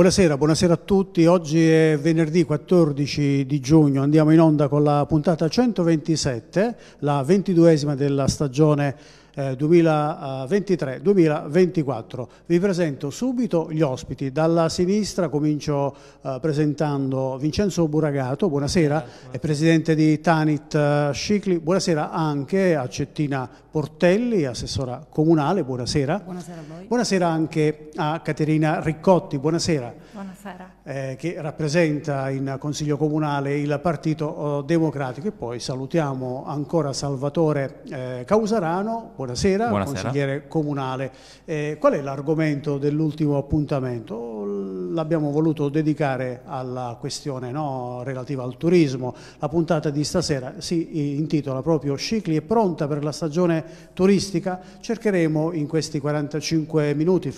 Buonasera, buonasera, a tutti. Oggi è venerdì 14 di giugno, andiamo in onda con la puntata 127, la ventiduesima della stagione 2023-2024. Eh, eh, Vi presento subito gli ospiti. Dalla sinistra comincio eh, presentando Vincenzo Buragato, buonasera, buonasera, è presidente di Tanit Scicli, buonasera anche a Cettina Portelli, assessora comunale, buonasera. Buonasera a voi. Buonasera anche a Caterina Riccotti, buonasera. Buonasera eh, che rappresenta in Consiglio Comunale il Partito eh, Democratico e poi salutiamo ancora Salvatore eh, Causarano, buonasera, buonasera, consigliere comunale. Eh, qual è l'argomento dell'ultimo appuntamento? l'abbiamo voluto dedicare alla questione no, relativa al turismo. La puntata di stasera si intitola proprio Cicli è pronta per la stagione turistica. Cercheremo in questi 45 minuti,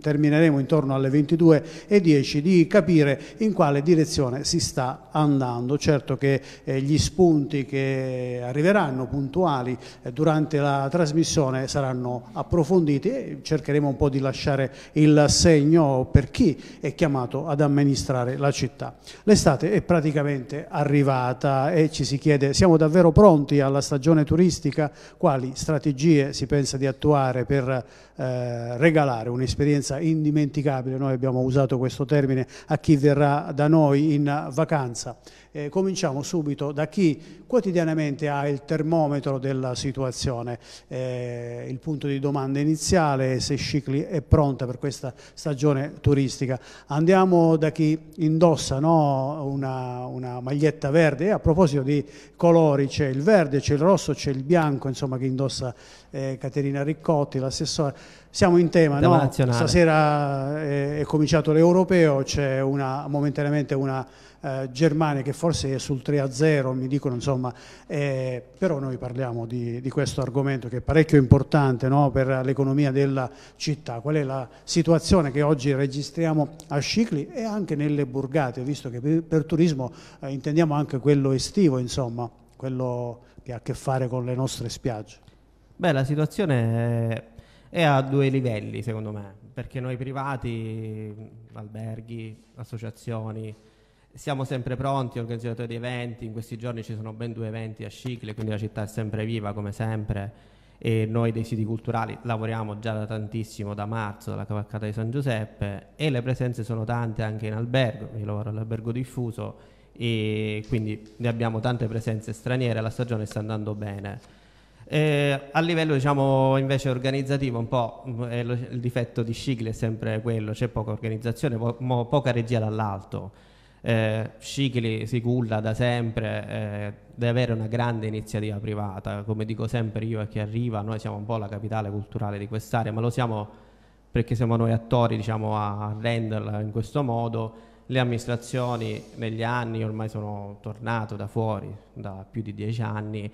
termineremo intorno alle 22.10, di capire in quale direzione si sta andando. Certo che eh, gli spunti che arriveranno puntuali eh, durante la trasmissione saranno approfonditi e cercheremo un po' di lasciare il segno per chi è chiamato ad amministrare la città. L'estate è praticamente arrivata e ci si chiede siamo davvero pronti alla stagione turistica? Quali strategie si pensa di attuare per eh, regalare un'esperienza indimenticabile? Noi abbiamo usato questo termine a chi verrà da noi in vacanza eh, cominciamo subito da chi quotidianamente ha il termometro della situazione, eh, il punto di domanda iniziale, se Scicli è pronta per questa stagione turistica. Andiamo da chi indossa no, una, una, maglietta verde, e a proposito di colori c'è il verde, c'è il rosso, c'è il bianco, insomma che indossa eh, Caterina Riccotti, l'assessore. Siamo in tema, no? stasera eh, è cominciato l'europeo, c'è momentaneamente una eh, Germania che forse è sul 3-0, mi dicono insomma, eh, però noi parliamo di, di, questo argomento che è parecchio importante no, per l'economia della città, qual è la situazione che oggi registriamo a Scicli e anche nelle Burgate, visto che per, per turismo eh, intendiamo anche quello estivo, insomma, quello che ha a che fare con le nostre spiagge. Beh, la situazione è è a due livelli secondo me, perché noi privati, alberghi, associazioni, siamo sempre pronti, organizzatori di eventi, in questi giorni ci sono ben due eventi a Scicli, quindi la città è sempre viva come sempre e noi dei siti culturali lavoriamo già da tantissimo, da marzo, dalla cavalcata di San Giuseppe e le presenze sono tante anche in albergo, io lavoro all'albergo diffuso e quindi ne abbiamo tante presenze straniere, la stagione sta andando bene. Eh, a livello diciamo, invece organizzativo un po' mm, il difetto di Scicli è sempre quello, c'è poca organizzazione, po- poca regia dall'alto eh, Scicli si culla da sempre eh, di avere una grande iniziativa privata, come dico sempre io a chi arriva, noi siamo un po' la capitale culturale di quest'area, ma lo siamo perché siamo noi attori diciamo, a renderla in questo modo. Le amministrazioni negli anni, ormai sono tornato da fuori da più di dieci anni,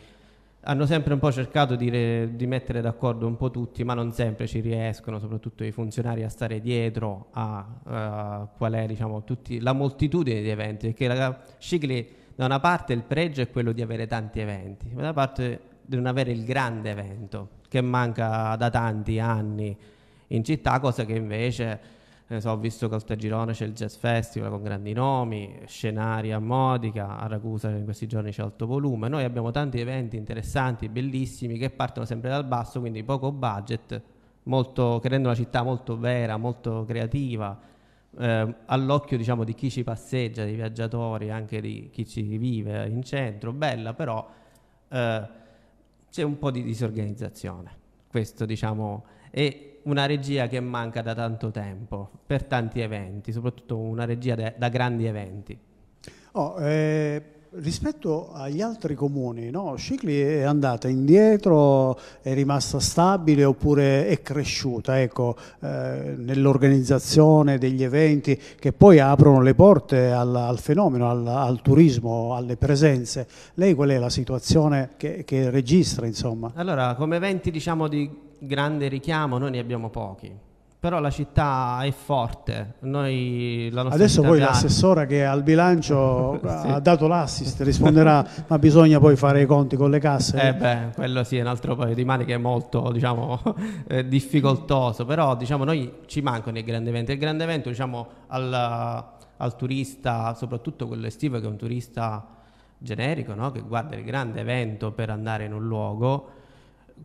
hanno sempre un po' cercato di, re, di mettere d'accordo un po' tutti, ma non sempre ci riescono, soprattutto i funzionari, a stare dietro a uh, qual è diciamo, tutti, la moltitudine di eventi, perché la Scicli da una parte il pregio è quello di avere tanti eventi, ma da una parte di non avere il grande evento, che manca da tanti anni in città, cosa che invece eh, so, ho visto che a Ottagirone c'è il Jazz Festival con grandi nomi, scenari a Modica, a Ragusa in questi giorni c'è alto volume. Noi abbiamo tanti eventi interessanti, bellissimi, che partono sempre dal basso, quindi poco budget, molto, creando la città molto vera, molto creativa, eh, all'occhio diciamo, di chi ci passeggia, dei viaggiatori, anche di chi ci vive in centro, bella però eh, c'è un po' di disorganizzazione. Questo diciamo e una regia che manca da tanto tempo per tanti eventi, soprattutto una regia de- da grandi eventi. Oh, eh, rispetto agli altri comuni, no? Scicli è andata indietro, è rimasta stabile oppure è cresciuta ecco, eh, nell'organizzazione degli eventi che poi aprono le porte al, al fenomeno, al, al, turismo, alle presenze. Lei qual è la situazione che, che registra? Insomma? Allora, come eventi diciamo di grande richiamo noi ne abbiamo pochi, però la città è forte. Noi, Adesso poi grande. l'assessora che al bilancio sì. ha dato l'assist risponderà, ma bisogna poi fare i conti con le casse. Eh beh, quello sì è un altro paio di mani che è molto diciamo, eh, difficoltoso, però diciamo, noi ci mancano i grandi eventi. Il grande evento diciamo, al, al turista, soprattutto quello estivo che è un turista generico, no? che guarda il grande evento per andare in un luogo,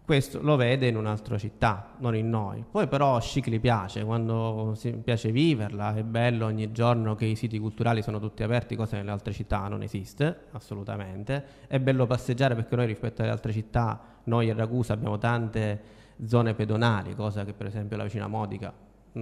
questo lo vede in un'altra città, non in noi. Poi però Scicli piace, quando si piace viverla, è bello ogni giorno che i siti culturali sono tutti aperti, cosa nelle altre città non esiste, assolutamente. È bello passeggiare perché noi rispetto alle altre città, noi a Ragusa abbiamo tante zone pedonali, cosa che per esempio la vicina Modica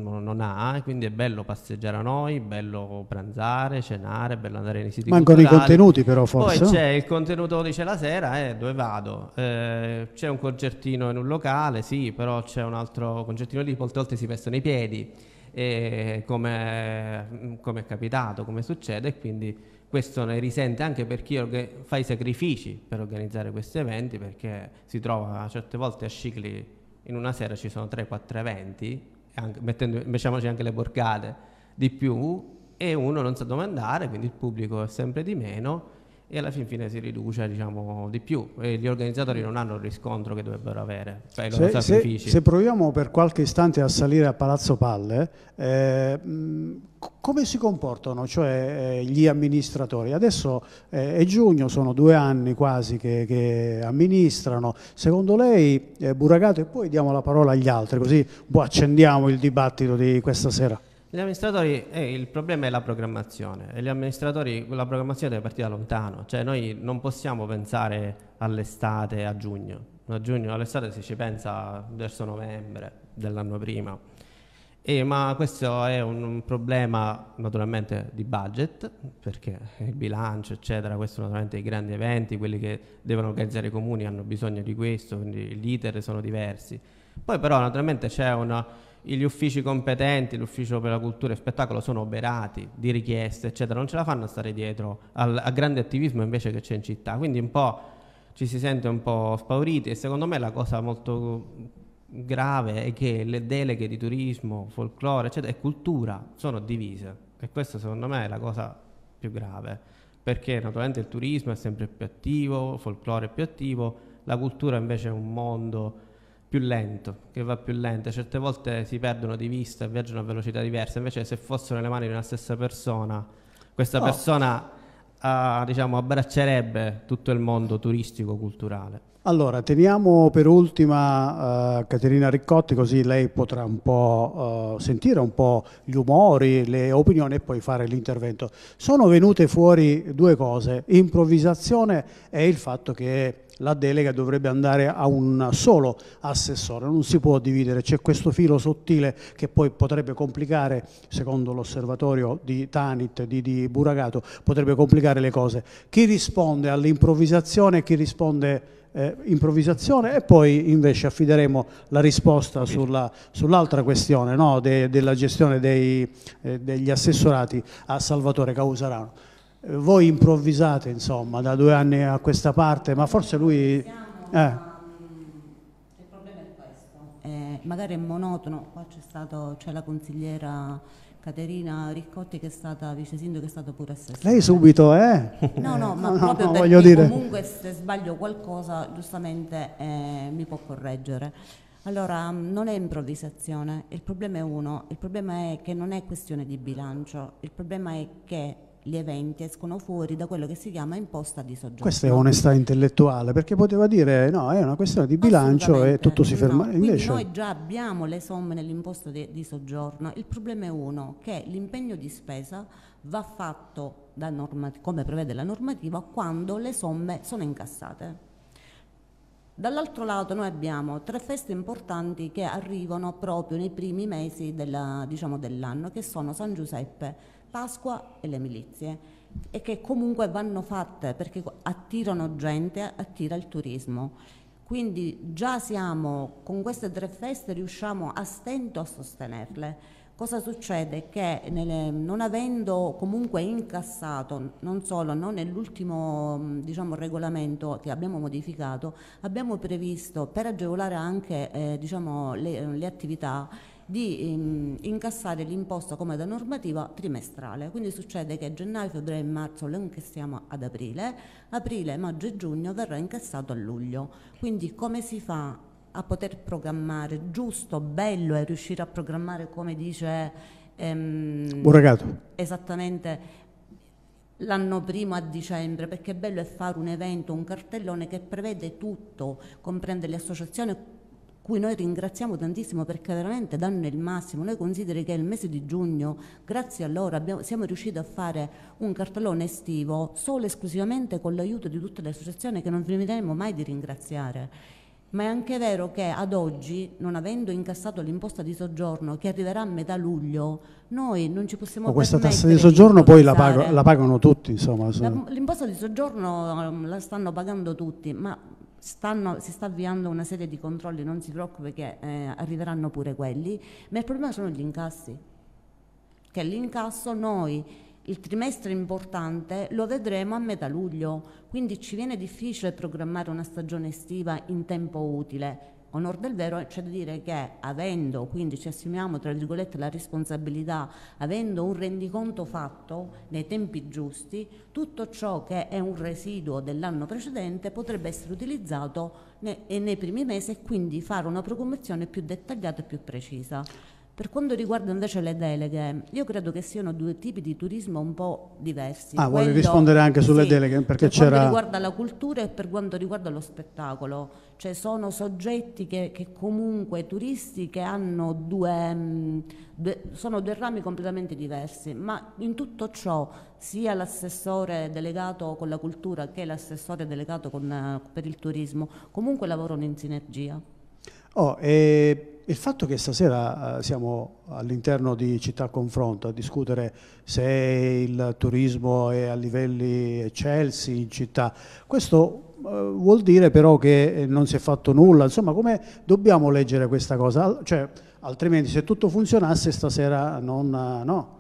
non ha, quindi è bello passeggiare a noi, bello pranzare, cenare, bello andare nei siti Mancano culturali. i contenuti però forse. Poi c'è il contenuto dice la sera, eh, dove vado? Eh, c'è un concertino in un locale, sì, però c'è un altro concertino lì, molte volte si vestono i piedi, eh, come, come è capitato, come succede, e quindi questo ne risente anche per chi fa i sacrifici per organizzare questi eventi, perché si trova a certe volte a Scicli in una sera ci sono 3-4 eventi anche, mettendo, mettiamoci anche le borgate di più e uno non sa domandare, quindi il pubblico è sempre di meno e alla fin fine si riduce diciamo, di più e gli organizzatori non hanno il riscontro che dovrebbero avere. Cioè se, se, se, proviamo per qualche istante a salire a Palazzo Palle, eh, come si comportano cioè, eh, gli amministratori? Adesso eh, è giugno, sono due anni quasi che, che amministrano. Secondo lei, eh, Buragato, e poi diamo la parola agli altri, così boh, accendiamo il dibattito di questa sera. Gli amministratori, eh, il problema è la programmazione e gli amministratori, la programmazione deve partire da lontano, cioè noi non possiamo pensare all'estate, a giugno, a giugno all'estate si ci pensa verso novembre dell'anno prima, e, ma questo è un, un, problema naturalmente di budget, perché il bilancio eccetera, questi sono naturalmente i grandi eventi, quelli che devono organizzare i comuni hanno bisogno di questo, quindi gli iter sono diversi. Poi però naturalmente c'è una gli uffici competenti, l'ufficio per la cultura e spettacolo sono oberati di richieste, eccetera, non ce la fanno a stare dietro al, al grande attivismo invece che c'è in città, quindi un po' ci si sente un po' spauriti e secondo me la cosa molto grave è che le deleghe di turismo, folklore, eccetera, e cultura sono divise e questa secondo me è la cosa più grave, perché naturalmente il turismo è sempre più attivo, il folklore è più attivo, la cultura invece è un mondo più lento, che va più lento, certe volte si perdono di vista e viaggiano a velocità diverse, invece se fossero nelle mani di una stessa persona, questa oh. persona uh, diciamo, abbraccerebbe tutto il mondo turistico, culturale. Allora, teniamo per ultima uh, Caterina Riccotti, così lei potrà un po' uh, sentire un po' gli umori, le opinioni e poi fare l'intervento. Sono venute fuori due cose, improvvisazione e il fatto che la delega dovrebbe andare a un solo assessore, non si può dividere, c'è questo filo sottile che poi potrebbe complicare, secondo l'osservatorio di Tanit, di, di Buragato, potrebbe complicare le cose. Chi risponde all'improvvisazione e chi risponde eh, improvvisazione e poi invece affideremo la risposta sulla, sull'altra questione no, de, della gestione dei, eh, degli assessorati a Salvatore Causarano. Eh, voi improvvisate insomma da due anni a questa parte, ma forse lui... Eh. Diciamo, mm, eh magari è monotono, qua c'è la consigliera Caterina Riccotti che è stata vice sindaco è stata pure assessore. Lei subito, eh? No, no, ma no, proprio no, perché dire. comunque se sbaglio qualcosa giustamente eh, mi può correggere. Allora, mm, non è improvvisazione, il problema è uno, il problema è che non è questione di bilancio, il problema è che gli eventi escono fuori da quello che si chiama imposta di soggiorno. Questa è onestà intellettuale, perché poteva dire no, è una questione di bilancio e tutto si ferma. No, invece... Noi già abbiamo le somme nell'imposta di, di soggiorno, il problema è uno, che l'impegno di spesa va fatto norma, come prevede la normativa quando le somme sono incassate. Dall'altro lato noi abbiamo tre feste importanti che arrivano proprio nei primi mesi della, diciamo, dell'anno, che sono San Giuseppe, Pasqua e le milizie e che comunque vanno fatte perché attirano gente, attira il turismo. Quindi già siamo con queste tre feste riusciamo a stento a sostenerle. Cosa succede? Che nelle, non avendo comunque incassato, non solo, non nell'ultimo diciamo, regolamento che abbiamo modificato, abbiamo previsto per agevolare anche eh, diciamo, le, le attività di ehm, incassare l'imposta come da normativa trimestrale. Quindi succede che gennaio, febbraio e marzo lo incassiamo ad aprile, aprile, maggio e giugno verrà incassato a luglio. Quindi come si fa a poter programmare giusto, bello e riuscire a programmare come dice ehm, Buragato. Esattamente l'anno primo a dicembre perché è bello è fare un evento, un cartellone che prevede tutto, comprende le associazioni cui noi ringraziamo tantissimo perché veramente danno il massimo. Noi consideri che il mese di giugno, grazie a loro, abbiamo, siamo riusciti a fare un cartellone estivo solo e esclusivamente con l'aiuto di tutte le associazioni che non finiremo mai di ringraziare. Ma è anche vero che ad oggi, non avendo incassato l'imposta di soggiorno che arriverà a metà luglio, noi non ci possiamo Ma questa tassa di soggiorno di poi la, pago, la, pagano tutti, insomma. L'imposta di soggiorno um, la stanno pagando tutti, ma stanno, si sta avviando una serie di controlli, non si preoccupi che eh, arriveranno pure quelli, ma il problema sono gli incassi, che l'incasso noi il trimestre importante lo vedremo a metà luglio, quindi ci viene difficile programmare una stagione estiva in tempo utile onore del vero c'è da dire che avendo, quindi ci assumiamo tra virgolette la responsabilità, avendo un rendiconto fatto nei tempi giusti, tutto ciò che è un residuo dell'anno precedente potrebbe essere utilizzato nei, primi mesi e quindi fare una procommerzione più dettagliata e più precisa. Per quanto riguarda invece le deleghe, io credo che siano due tipi di turismo un po' diversi. Ah, vuole rispondere anche sulle sì, deleghe? Perché per c'era... quanto riguarda la cultura e per quanto riguarda lo spettacolo, cioè sono soggetti che, che comunque turisti che hanno due, mm, due, sono due rami completamente diversi, ma in tutto ciò sia l'assessore delegato con la cultura che l'assessore delegato con, eh, per il turismo comunque lavorano in sinergia. Oh, e il fatto che stasera eh, siamo all'interno di Città Confronto a discutere se il turismo è a livelli eccelsi in città, questo eh, vuol dire però che non si è fatto nulla, insomma come dobbiamo leggere questa cosa? Cioè, altrimenti se tutto funzionasse stasera non... Eh, no.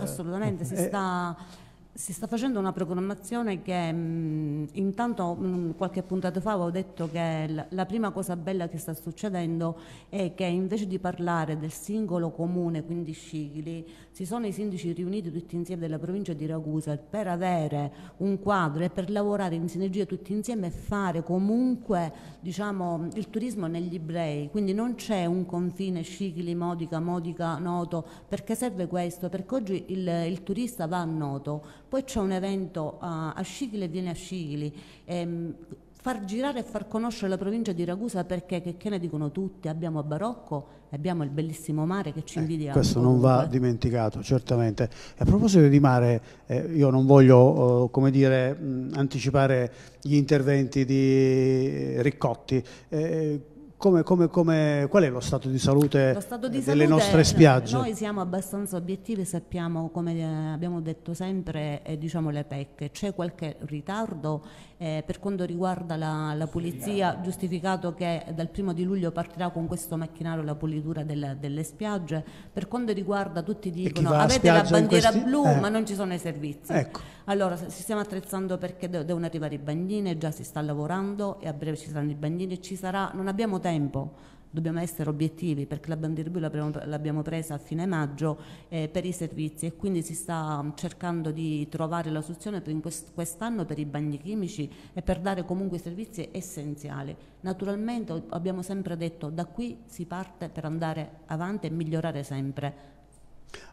Assolutamente, si sta... Eh, si sta facendo una programmazione che mh, mm, intanto mh, mm, qualche puntata fa avevo detto che l- la prima cosa bella che sta succedendo è che invece di parlare del singolo comune, quindi Scigli, si sono i sindaci riuniti tutti insieme della provincia di Ragusa per avere un quadro e per lavorare in sinergia tutti insieme e fare comunque diciamo, il turismo negli ebrei. Quindi non c'è un confine Scigli, Modica, Modica, Noto, perché serve questo? Perché oggi il, il turista va a Noto poi c'è un evento eh, a, a Scicli e viene a Scicli. Ehm, far girare e far conoscere la provincia di Ragusa perché, che, che ne dicono tutti, abbiamo Barocco e abbiamo il bellissimo mare che ci eh, invidia. Eh, questo non va dimenticato, certamente. A proposito di mare, eh, io non voglio eh, dire, mh, anticipare gli interventi di Riccotti eh, come, come, come, qual è lo stato di salute stato di delle salute, nostre spiagge? Noi siamo abbastanza obiettivi, sappiamo, come eh, abbiamo detto sempre, eh, diciamo le pecche. C'è qualche ritardo eh, per quanto riguarda la, la, pulizia, giustificato che dal primo di luglio partirà con questo macchinario la pulitura delle, delle spiagge. Per quanto riguarda, tutti dicono avete la bandiera blu, eh. ma non ci sono i servizi. Ecco. Allora, ci stiamo attrezzando perché devono arrivare i bandini, già si sta lavorando e a breve ci saranno i bandini, ci sarà, non abbiamo tempo tempo dobbiamo essere obiettivi perché la Bandirbula l'abbiamo presa a fine maggio eh, per i servizi e quindi si sta mm, cercando di trovare la soluzione per quest'anno per i bagni chimici e per dare comunque servizi essenziali. Naturalmente abbiamo sempre detto da qui si parte per andare avanti e migliorare sempre.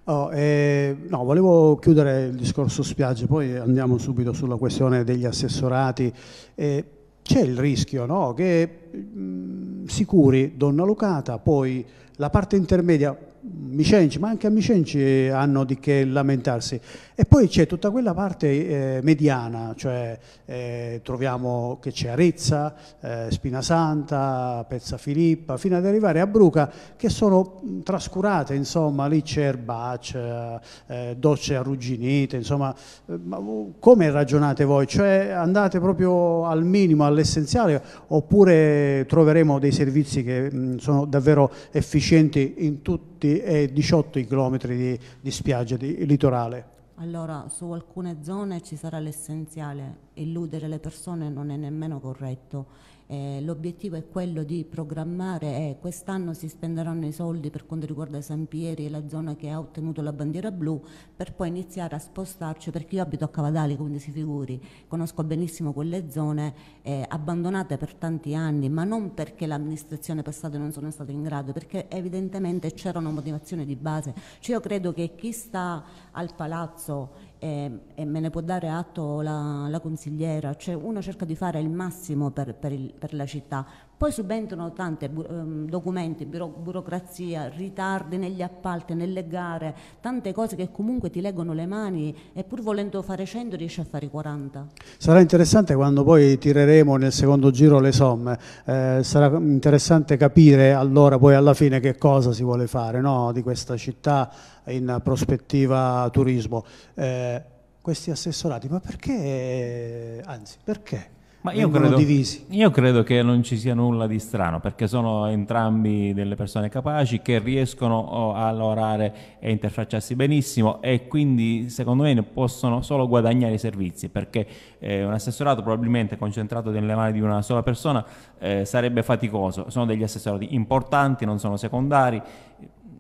Oh, eh, no, volevo chiudere il discorso spiagge, poi andiamo subito sulla questione degli assessorati. Eh, c'è il rischio no? che mh, mm, si curi Donna locata, poi la parte intermedia Micenci, ma anche a Micenci hanno di che lamentarsi. E poi c'è tutta quella parte eh, mediana, cioè eh, troviamo che c'è Arezza, eh, Santa, Pezza Filippa, fino ad arrivare a Bruca, che sono trascurate, insomma, lì c'è erbaccia, eh, docce arrugginite, insomma, eh, oh, come ragionate voi? Cioè andate proprio al minimo, all'essenziale, oppure troveremo dei servizi che mh, sono davvero efficienti in tutto e 18 km di, di spiaggia di litorale. Allora, su alcune zone ci sarà l'essenziale, illudere le persone non è nemmeno corretto. Eh, l'obiettivo è quello di programmare e eh, quest'anno si spenderanno i soldi per quanto riguarda San Pieri e la zona che ha ottenuto la bandiera blu per poi iniziare a spostarci perché io abito a Cavadali, quindi si figuri, conosco benissimo quelle zone eh, abbandonate per tanti anni, ma non perché l'amministrazione passata non sono stata in grado, perché evidentemente c'era una motivazione di base. Cioè io credo che chi sta al palazzo caso e, ehm, e, me ne può dare atto la, la consigliera, cioè uno cerca di fare il massimo per, per, il, per la città, poi subentrano tanti um, ehm, documenti, buro, burocrazia, ritardi negli appalti, nelle gare, tante cose che comunque ti leggono le mani e pur volendo fare 100 riesci a fare 40. Sarà interessante quando poi tireremo nel secondo giro le somme, eh, sarà interessante capire allora poi alla fine che cosa si vuole fare no, di questa città in prospettiva turismo. Eh, questi assessorati, ma perché, anzi perché ma io credo, io credo, che non ci sia nulla di strano, perché sono entrambi delle persone capaci che riescono a lavorare e interfacciarsi benissimo e quindi secondo me ne possono solo guadagnare i servizi, perché eh, un assessorato probabilmente concentrato nelle mani di una sola persona eh, sarebbe faticoso. Sono degli assessorati importanti, non sono secondari,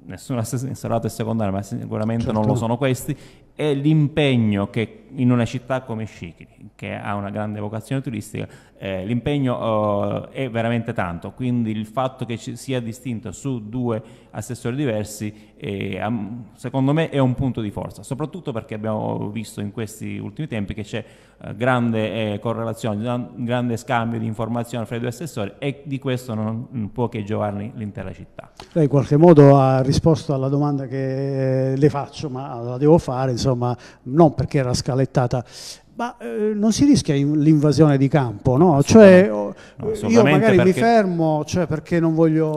nessun assessorato è secondario, ma sicuramente certo. non lo certo. sono questi è l'impegno che in una città come Scicli, che ha una grande vocazione turistica, eh, l'impegno eh, è veramente tanto, quindi il fatto che ci sia distinto su due assessori diversi eh, secondo me è un punto di forza, soprattutto perché abbiamo visto in questi ultimi tempi che c'è eh, grande eh, correlazione, grande scambio di informazioni fra i due assessori e di questo non può che giovarne l'intera città. Lei in qualche modo ha risposto alla domanda che eh, le faccio, ma la devo fare, insomma, non perché era scalettata, ma eh, non si rischia l'invasione di campo, no? Cioè, no, io magari mi fermo cioè, perché non voglio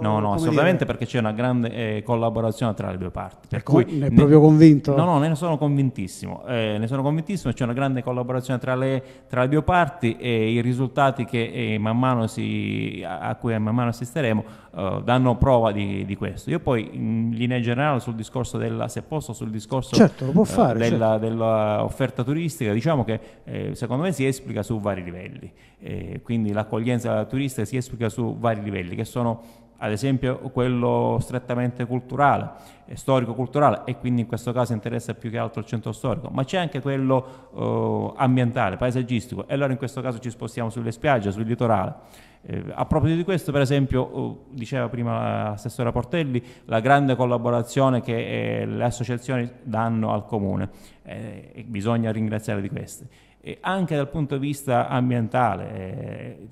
No, no, assolutamente dire... perché c'è una grande eh, collaborazione tra le due parti. Per cui, ne è proprio ne... convinto? No, no, ne sono convintissimo. Eh, ne sono convintissimo, c'è una grande collaborazione tra le, tra le due parti e i risultati che, eh, man mano si, a cui man mano assisteremo eh, danno prova di, di, questo. Io poi in linea generale sul discorso della, se posso, sul discorso certo, eh, fare, della, certo. dell'offerta turistica, diciamo che eh, secondo me si esplica su vari livelli. quindi l'accoglienza turistica si esplica su vari livelli che sono ad esempio quello strettamente culturale, storico-culturale e quindi in questo caso interessa più che altro il centro storico, ma c'è anche quello eh, ambientale, paesaggistico e allora in questo caso ci spostiamo sulle spiagge, sul litorale. Eh, a proposito di questo, per esempio, oh, diceva prima l'assessore Portelli, la grande collaborazione che eh, le associazioni danno al comune, eh, e bisogna ringraziare di queste. E anche dal punto di vista ambientale, eh,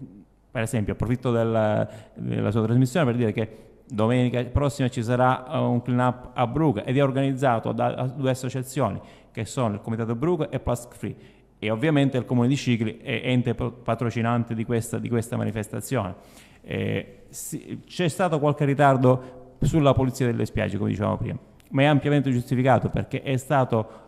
per esempio, approfitto della, della sua trasmissione per dire che domenica prossima ci sarà eh, un clean up a Brugge ed è organizzato da due associazioni che sono il Comitato Brugge e Plastic Free e ovviamente il Comune di Cicli è ente patrocinante di questa, di questa manifestazione. Eh, si, c'è stato qualche ritardo sulla pulizia delle spiagge, come dicevamo prima, ma è ampiamente giustificato perché è stato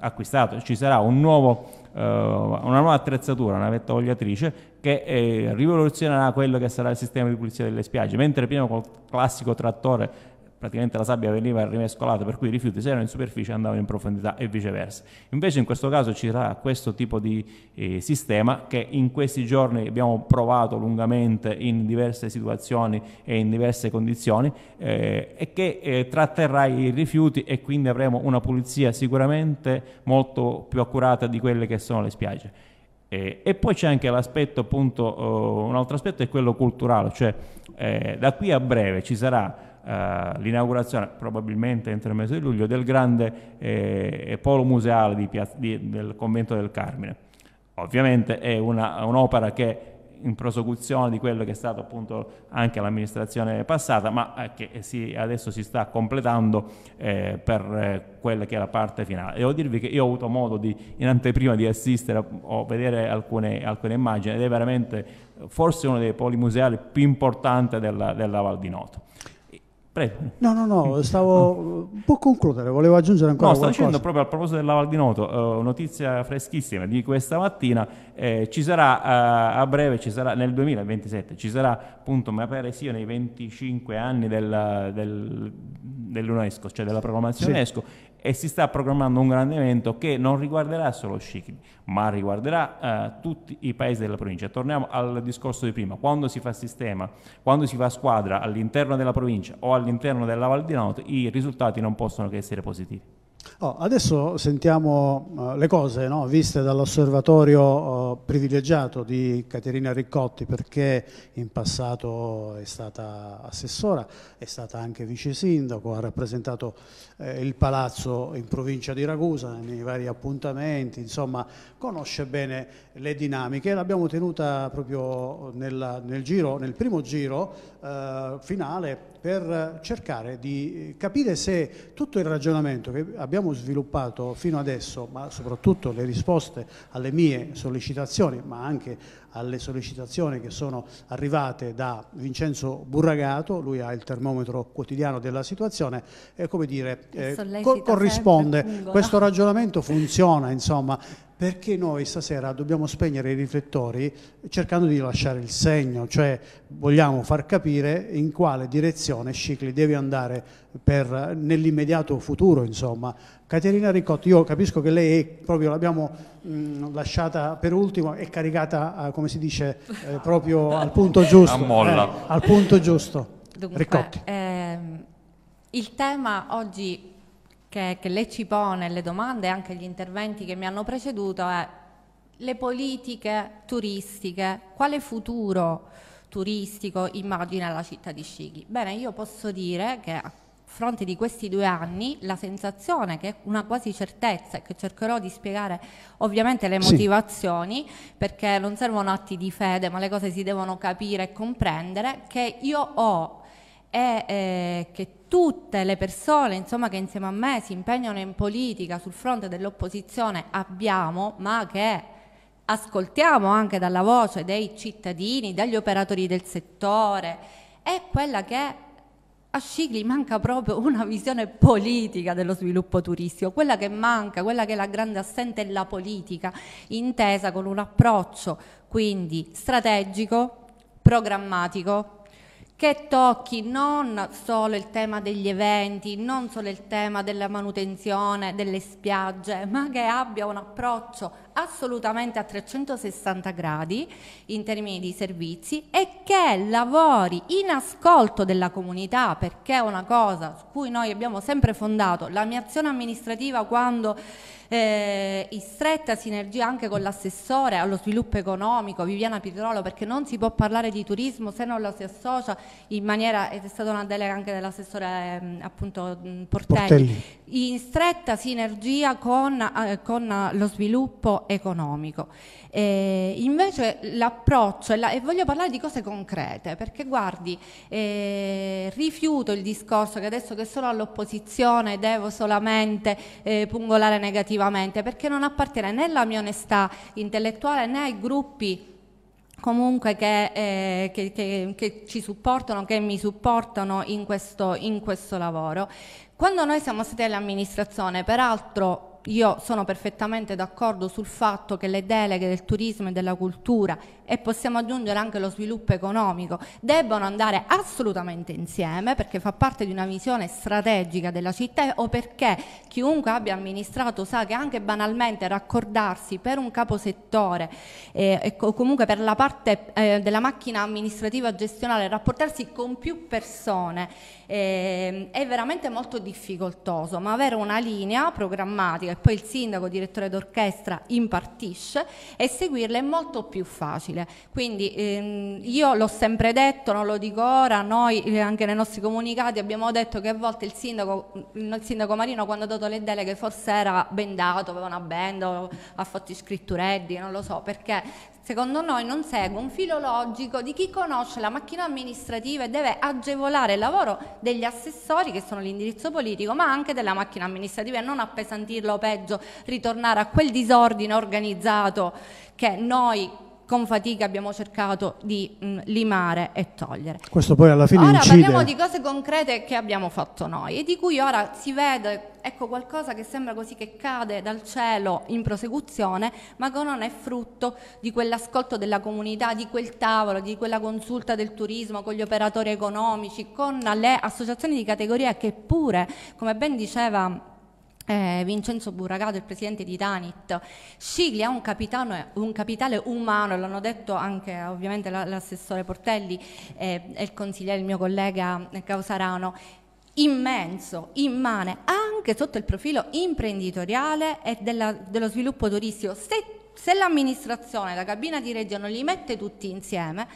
acquistato, ci sarà un nuovo, eh, una nuova attrezzatura, una vetta vogliatrice che eh, rivoluzionerà quello che sarà il sistema di pulizia delle spiagge, mentre prima col classico trattore praticamente la sabbia veniva rimescolata, per cui i rifiuti se erano in superficie andavano in profondità e viceversa. Invece in questo caso ci sarà questo tipo di eh, sistema che in questi giorni abbiamo provato lungamente in diverse situazioni e in diverse condizioni eh, e che eh, tratterrà i rifiuti e quindi avremo una pulizia sicuramente molto più accurata di quelle che sono le spiagge. Eh, e poi c'è anche l'aspetto, appunto, eh, un altro aspetto è quello culturale, cioè eh, da qui a breve ci sarà eh, l'inaugurazione, probabilmente entro il mese di luglio, del grande eh, polo museale di Piazza, di, del convento del Carmine. Ovviamente è una, un'opera che in prosecuzione di quello che è stato appunto anche l'amministrazione passata, ma eh, che si, adesso si sta completando eh, per eh, quella che è la parte finale. Devo dirvi che io ho avuto modo di, in anteprima di assistere o vedere alcune, alcune immagini ed è veramente forse uno dei poli museali più importanti della, della Val di Noto. Prego. No, no, no, stavo... può concludere, volevo aggiungere ancora no, qualcosa. No, sto dicendo proprio a proposito della Val di Noto, eh, notizia freschissima di questa mattina, eh, ci sarà eh, a breve, ci sarà, nel 2027, ci sarà appunto, mi pare sia nei 25 anni del, del, dell'UNESCO, cioè della programmazione sì. UNESCO, e si sta programmando un grande evento che non riguarderà solo Scicli, ma riguarderà eh, tutti i paesi della provincia. Torniamo al discorso di prima, quando si fa sistema, quando si fa squadra all'interno della provincia o all'interno della Val di Noto, i risultati non possono che essere positivi. Oh, adesso sentiamo uh, le cose no, viste dall'osservatorio uh, privilegiato di Caterina Riccotti perché in passato è stata assessora, è stata anche vice sindaco, ha rappresentato eh, il palazzo in provincia di Ragusa nei vari appuntamenti, insomma conosce bene le dinamiche. L'abbiamo tenuta proprio nella, nel, giro, nel primo giro eh, finale per cercare di eh, capire se tutto il ragionamento che abbiamo sviluppato fino adesso, ma soprattutto le risposte alle mie sollecitazioni, ma anche alle sollecitazioni che sono arrivate da Vincenzo Burragato, lui ha il termometro quotidiano della situazione, e come dire, eh, co corrisponde. Lungo, Questo no? ragionamento funziona, insomma, perché noi stasera dobbiamo spegnere i riflettori cercando di lasciare il segno, cioè vogliamo far capire in quale direzione Scicli deve andare nell'immediato futuro, insomma, Caterina Riccotto, io capisco che lei è, proprio l'abbiamo mm, lasciata per ultimo, è caricata, eh, come si dice, eh, proprio al punto giusto. Eh, al punto giusto. Dunque, Ricotti. Ehm, il tema oggi che, che lei ci pone, le domande e anche gli interventi che mi hanno preceduto è le politiche turistiche, quale futuro turistico immagina la città di Scicchi? Bene, io posso dire che fronte di questi due anni la sensazione che è una quasi certezza e che cercherò di spiegare ovviamente le motivazioni sì. perché non servono atti di fede ma le cose si devono capire e comprendere che io ho e eh, che tutte le persone insomma, che insieme a me si impegnano in politica sul fronte dell'opposizione abbiamo ma che ascoltiamo anche dalla voce dei cittadini, dagli operatori del settore, è quella che a Scigli manca proprio una visione politica dello sviluppo turistico, quella che manca, quella che è la grande assente è la politica, intesa con un approccio quindi strategico, programmatico, che tocchi non solo il tema degli eventi, non solo il tema della manutenzione delle spiagge, ma che abbia un approccio assolutamente a 360 gradi in termini di servizi e che lavori in ascolto della comunità perché è una cosa su cui noi abbiamo sempre fondato la mia azione amministrativa quando eh, in stretta sinergia anche con l'assessore allo sviluppo economico Viviana Pirrolo perché non si può parlare di turismo se non lo si associa in maniera ed è stata una delega anche dell'assessore eh, appunto Portelli, Portelli in stretta sinergia con, eh, con eh, lo sviluppo economico. Eh, invece l'approccio, la, e, voglio parlare di cose concrete, perché guardi, eh, rifiuto il discorso che adesso che sono all'opposizione devo solamente eh, pungolare negativamente, perché non appartiene né alla mia onestà intellettuale né ai gruppi comunque che, eh, che, che, che, ci supportano, che mi supportano in questo, in questo lavoro. Quando noi siamo stati all'amministrazione, peraltro io sono perfettamente d'accordo sul fatto che le deleghe del turismo e della cultura e possiamo aggiungere anche lo sviluppo economico debbano andare assolutamente insieme perché fa parte di una visione strategica della città o perché chiunque abbia amministrato sa che anche banalmente raccordarsi per un caposettore eh, o comunque per la parte eh, della macchina amministrativa gestionale rapportarsi con più persone eh, è veramente molto difficoltoso ma avere una linea programmatica poi il sindaco, direttore d'orchestra, impartisce e seguirla è molto più facile. Quindi ehm, io l'ho sempre detto, non lo dico ora, noi eh, anche nei nostri comunicati abbiamo detto che a volte il sindaco, mm, il sindaco Marino quando ha dato le deleghe forse era bendato, aveva una benda, ha fatto i scrittureggi, non lo so, perché secondo noi non segue un filo logico di chi conosce la macchina amministrativa e deve agevolare il lavoro degli assessori che sono l'indirizzo politico ma anche della macchina amministrativa e non appesantirla o peggio ritornare a quel disordine organizzato che noi con fatica abbiamo cercato di mh, mm, limare e togliere. Questo poi alla fine ora incide. parliamo di cose concrete che abbiamo fatto noi e di cui ora si vede ecco, qualcosa che sembra così che cade dal cielo in prosecuzione, ma che non è frutto di quell'ascolto della comunità, di quel tavolo, di quella consulta del turismo con gli operatori economici, con le associazioni di categoria che pure, come ben diceva eh, Vincenzo Burragato, il presidente di Danit, Sciglia ha un, un, capitale umano, l'hanno detto anche ovviamente l'assessore Portelli eh, e il consigliere, il mio collega eh, Causarano, immenso, immane, anche sotto il profilo imprenditoriale e della, dello sviluppo turistico. Se, se l'amministrazione, la cabina di regia non li mette tutti insieme,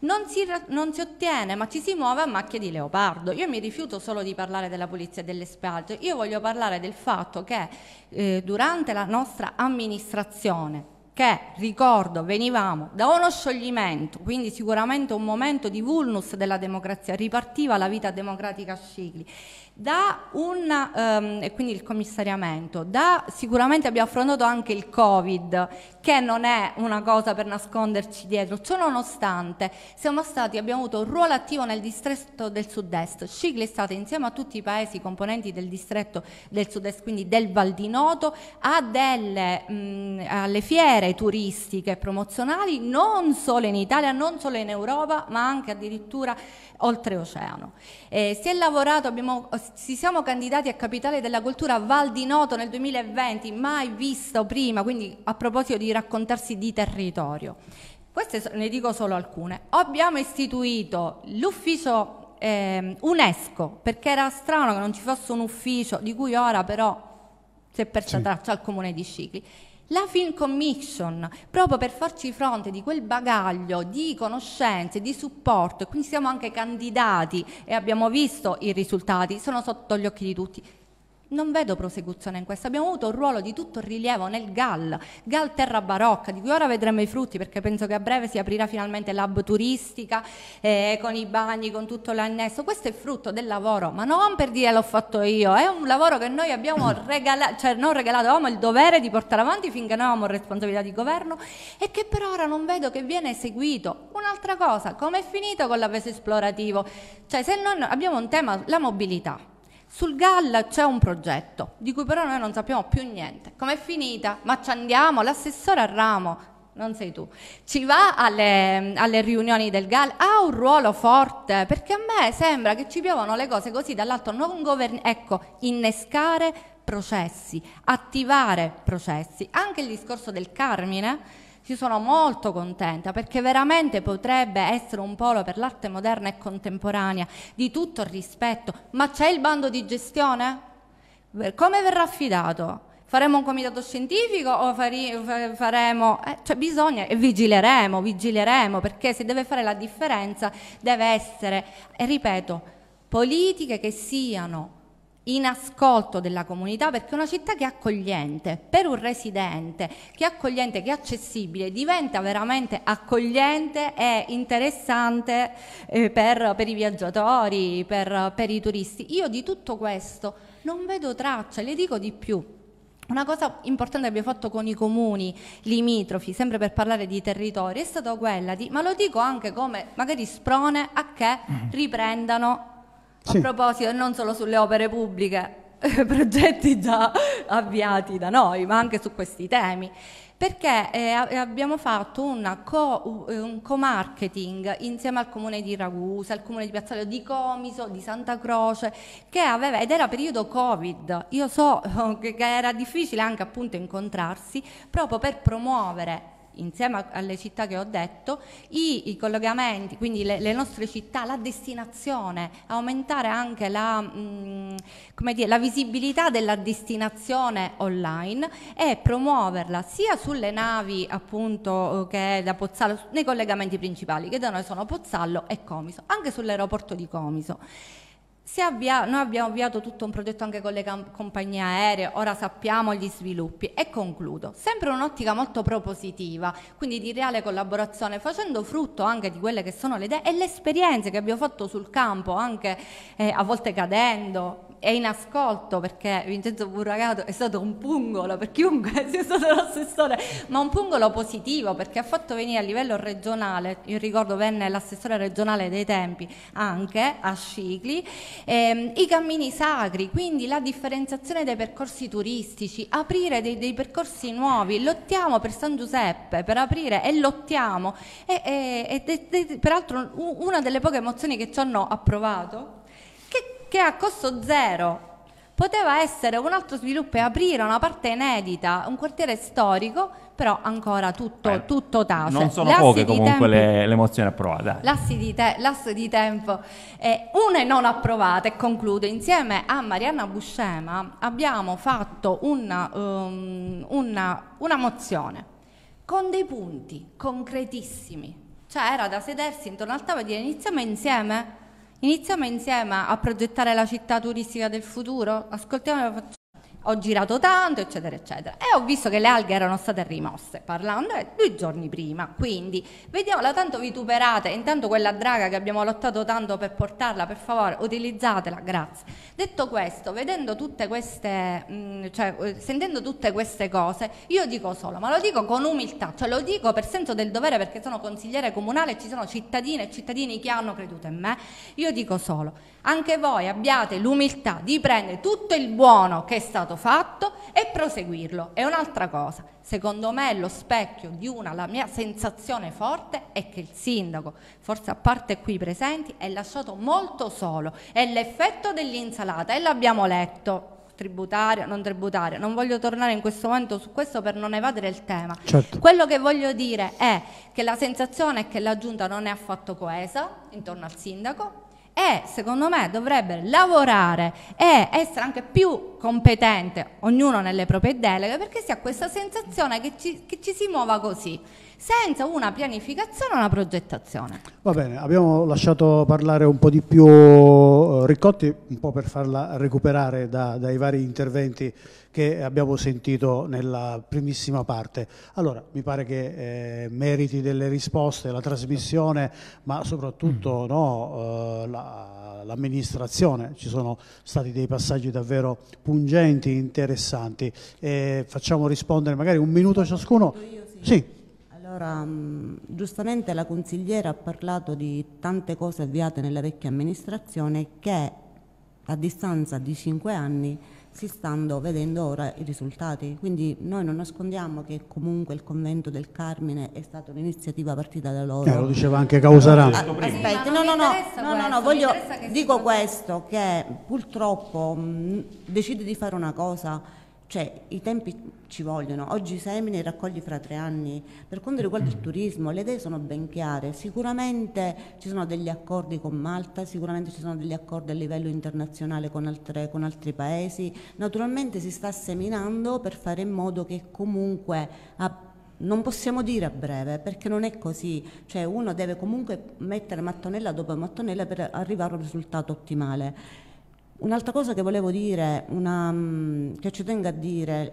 non si, non si, ottiene, ma ci si muove a macchie di leopardo. Io mi rifiuto solo di parlare della pulizia delle spiagge, io voglio parlare del fatto che eh, durante la nostra amministrazione che, ricordo, venivamo da uno scioglimento, quindi sicuramente un momento di vulnus della democrazia, ripartiva la vita democratica a Scicli da un, um, e quindi il commissariamento, da, sicuramente abbiamo affrontato anche il Covid, che non è una cosa per nasconderci dietro, ciononostante siamo stati, abbiamo avuto un ruolo attivo nel distretto del sud-est, Scicli è stata insieme a tutti i paesi componenti del distretto del sud-est, quindi del Val di Noto, a delle, mh, alle fiere turistiche promozionali non solo in Italia, non solo in Europa, ma anche addirittura oltreoceano. Eh, si è lavorato, abbiamo, si siamo candidati a Capitale della Cultura Val di Noto nel 2020, mai visto prima, quindi a proposito di raccontarsi di territorio. Queste ne dico solo alcune. Abbiamo istituito l'ufficio eh, UNESCO, perché era strano che non ci fosse un ufficio, di cui ora però si è persa sì. traccia al comune di Scicli la Film Commission, proprio per farci fronte di quel bagaglio di conoscenze, di supporto, e quindi siamo anche candidati e abbiamo visto i risultati, sono sotto gli occhi di tutti. Non vedo prosecuzione in questo. Abbiamo avuto un ruolo di tutto rilievo nel GAL, GAL Terra Barocca, di cui ora vedremo i frutti perché penso che a breve si aprirà finalmente l'hub turistica eh, con i bagni, con tutto l'annesso. Questo è frutto del lavoro, ma non per dire l'ho fatto io, è un lavoro che noi abbiamo regalato, cioè non regalato, avevamo il dovere di portare avanti finché noi avevamo responsabilità di governo e che per ora non vedo che viene eseguito. Un'altra cosa, come è finito con l'avveso esplorativo? Cioè se noi abbiamo un tema, la mobilità. Sul GAL c'è un progetto di cui però noi non sappiamo più niente. Com'è finita? Ma ci andiamo? L'assessore a ramo, non sei tu, ci va alle, alle, riunioni del GAL, ha un ruolo forte, perché a me sembra che ci piovano le cose così dall'alto, non govern- ecco, innescare processi, attivare processi. Anche il discorso del Carmine io sono molto contenta perché veramente potrebbe essere un polo per l'arte moderna e contemporanea di tutto rispetto, ma c'è il bando di gestione? Come verrà affidato? faremo un comitato scientifico o faremo, eh, cioè bisogna, e vigileremo, vigileremo, perché se deve fare la differenza deve essere, eh, ripeto, politiche che siano in ascolto della comunità perché una città che è accogliente per un residente che è accogliente, che è accessibile diventa veramente accogliente e interessante eh, per, per, i viaggiatori, per, per i turisti. Io di tutto questo non vedo traccia, le dico di più. Una cosa importante che abbiamo fatto con i comuni limitrofi, sempre per parlare di territori, è stata quella di, ma lo dico anche come magari sprone a che mm. riprendano sì. A proposito, non solo sulle opere pubbliche, progetti già avviati da noi, ma anche su questi temi. Perché eh, abbiamo fatto co, eh, un co-marketing insieme al comune di Ragusa, al comune di Piazzale di Comiso, di Santa Croce, che aveva, ed era periodo Covid. Io so che, che era difficile anche appunto incontrarsi proprio per promuovere insieme alle città che ho detto, i, i collegamenti, quindi le, le, nostre città, la destinazione, aumentare anche la, mh, mm, dire, la visibilità della destinazione online e promuoverla sia sulle navi appunto eh, che da Pozzallo, nei collegamenti principali che da noi sono Pozzallo e Comiso, anche sull'aeroporto di Comiso. Avvia, noi abbiamo avviato tutto un progetto anche con le cam- compagnie aeree, ora sappiamo gli sviluppi e concludo. Sempre un'ottica molto propositiva, quindi di reale collaborazione, facendo frutto anche di quelle che sono le idee e le esperienze che abbiamo fatto sul campo, anche eh, a volte cadendo, è in ascolto perché Vincenzo Burragato è stato un pungolo per chiunque sia stato l'assessore, ma un pungolo positivo perché ha fatto venire a livello regionale, io ricordo venne l'assessore regionale dei tempi anche a Scicli ehm, i cammini sacri, quindi la differenziazione dei percorsi turistici, aprire dei, dei, percorsi nuovi, lottiamo per San Giuseppe, per aprire e lottiamo. E, e, e, e peraltro una delle poche mozioni che ci hanno approvato, che, che a costo zero poteva essere un altro sviluppo e aprire una parte inedita, un quartiere storico però ancora tutto, Beh, tutto tase. Non sono Lassi poche comunque tempi, le, le, mozioni approvate. Lassi di, te, lassi di tempo, una une non approvata e concludo, insieme a Marianna Buscema abbiamo fatto una, um, una, una mozione con dei punti concretissimi, cioè era da sedersi intorno al tavolo e dire iniziamo insieme Iniziamo insieme a progettare la città turistica del futuro? Ascoltiamo e ho girato tanto, eccetera, eccetera. E ho visto che le alghe erano state rimosse, parlando eh, due giorni prima. Quindi, vediamola, tanto vituperate, intanto quella draga che abbiamo lottato tanto per portarla, per favore, utilizzatela, grazie. Detto questo, vedendo tutte queste, mh, mm, cioè, eh, sentendo tutte queste cose, io dico solo, ma lo dico con umiltà, cioè lo dico per senso del dovere perché sono consigliere comunale, ci sono cittadine e cittadini che hanno creduto in me, io dico solo anche voi abbiate l'umiltà di prendere tutto il buono che è stato fatto e proseguirlo. E un'altra cosa, secondo me lo specchio di una, la mia sensazione forte è che il sindaco, forse a parte qui presenti, è lasciato molto solo. È l'effetto dell'insalata e l'abbiamo letto tributaria, non tributaria, non voglio tornare in questo momento su questo per non evadere il tema. Certo. Quello che voglio dire è che la sensazione è che la giunta non è affatto coesa intorno al sindaco, e secondo me dovrebbe lavorare e essere anche più competente, ognuno nelle proprie deleghe, perché si ha questa sensazione che ci, che ci si muova così senza una pianificazione e una progettazione. Va bene, abbiamo lasciato parlare un po' di più eh, Riccotti, un po' per farla recuperare da, dai vari interventi che abbiamo sentito nella primissima parte. Allora, mi pare che eh, meriti delle risposte la trasmissione, ma soprattutto mm. no, eh, l'amministrazione. Ci sono stati dei passaggi davvero pungenti, interessanti. Eh, facciamo rispondere magari un minuto ciascuno. Io, Sì. Allora, mm, giustamente la consigliera ha parlato di tante cose avviate nella vecchia amministrazione che a distanza di cinque anni si stanno vedendo ora i risultati. Quindi noi non nascondiamo che comunque il convento del Carmine è stata un'iniziativa partita da loro. Eh, lo diceva anche Causarano. Ah, eh, aspetti, no, no, no, no, no, voglio, dico questo, che purtroppo mh, mm, decidi di fare una cosa cioè, i tempi ci vogliono. Oggi semini e raccogli fra tre anni. Per quanto riguarda il turismo, le idee sono ben chiare. Sicuramente ci sono degli accordi con Malta, sicuramente ci sono degli accordi a livello internazionale con, altre, con altri paesi. Naturalmente si sta seminando per fare in modo che comunque a non possiamo dire a breve perché non è così, cioè uno deve comunque mettere mattonella dopo mattonella per arrivare a un risultato ottimale. Un'altra cosa che volevo dire, una, mm, che ci tengo a dire,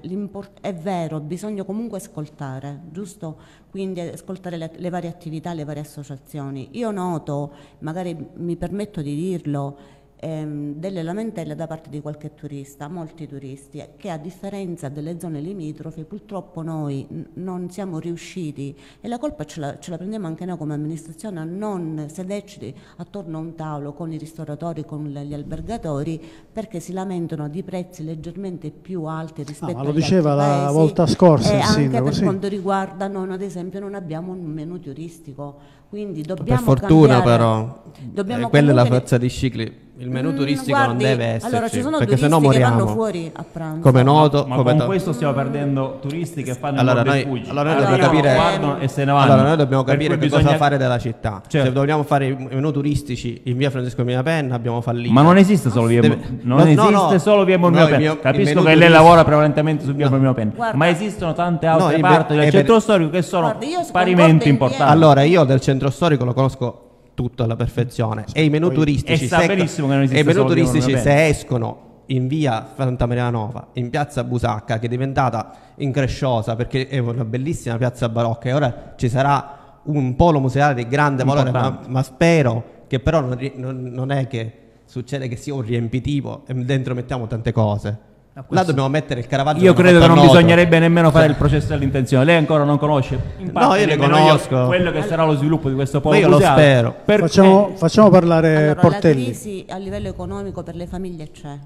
è vero, bisogna comunque ascoltare, giusto? Quindi ascoltare le, le varie attività, le varie associazioni. Io noto, magari mi permetto di dirlo, ehm, delle lamentele da parte di qualche turista, molti turisti, che a differenza delle zone limitrofe purtroppo noi non siamo riusciti e la colpa ce la, ce la, prendiamo anche noi come amministrazione a non sederci attorno a un tavolo con i ristoratori, con gli albergatori perché si lamentano di prezzi leggermente più alti ah, rispetto ah, lo diceva la paesi, volta scorsa e il anche sindaco, per sì. quanto riguarda noi ad esempio non abbiamo un menu turistico quindi dobbiamo per fortuna cambiare, però dobbiamo eh, quella è la forza di Scicli il menù mm, turistico mm, guardi, non deve essere allora ci sono perché sennò moriamo. che vanno fuori a pranzo. Come noto, ma, ma come con questo stiamo perdendo turisti che fanno allora noi, allora noi dobbiamo capire e se ne vanno. Allora noi dobbiamo capire bisogna... cosa fare della città. Certo. Se dobbiamo fare i menù turistici in via Francesco Mirapenna abbiamo fallito. Ma non esiste solo via deve... non no, esiste no, solo via Mirapenna. Mio... Capisco che lei lavora prevalentemente su via no. Mirapenna, ma esistono tante altre parti del centro storico che sono parimenti importanti. Allora io del centro storico lo conosco tutto alla perfezione. E i menu Poi, turistici, se, e i menu turistici se escono in via Santa Maria Nova, in piazza Busacca, che è diventata incresciosa perché è una bellissima piazza barocca e ora ci sarà un polo museale di grande valore, ma, ma, spero che però non, non, non è che succede che sia un riempitivo e dentro mettiamo tante cose Là dobbiamo mettere il Caravaggio. Io credo che non noto. bisognerebbe nemmeno fare il processo dell'intenzione. Lei ancora non conosce? no, io le conosco. quello che sarà lo sviluppo di questo polo. Io lo spero. Facciamo, facciamo, parlare allora, Portelli. La crisi a livello economico per le famiglie c'è.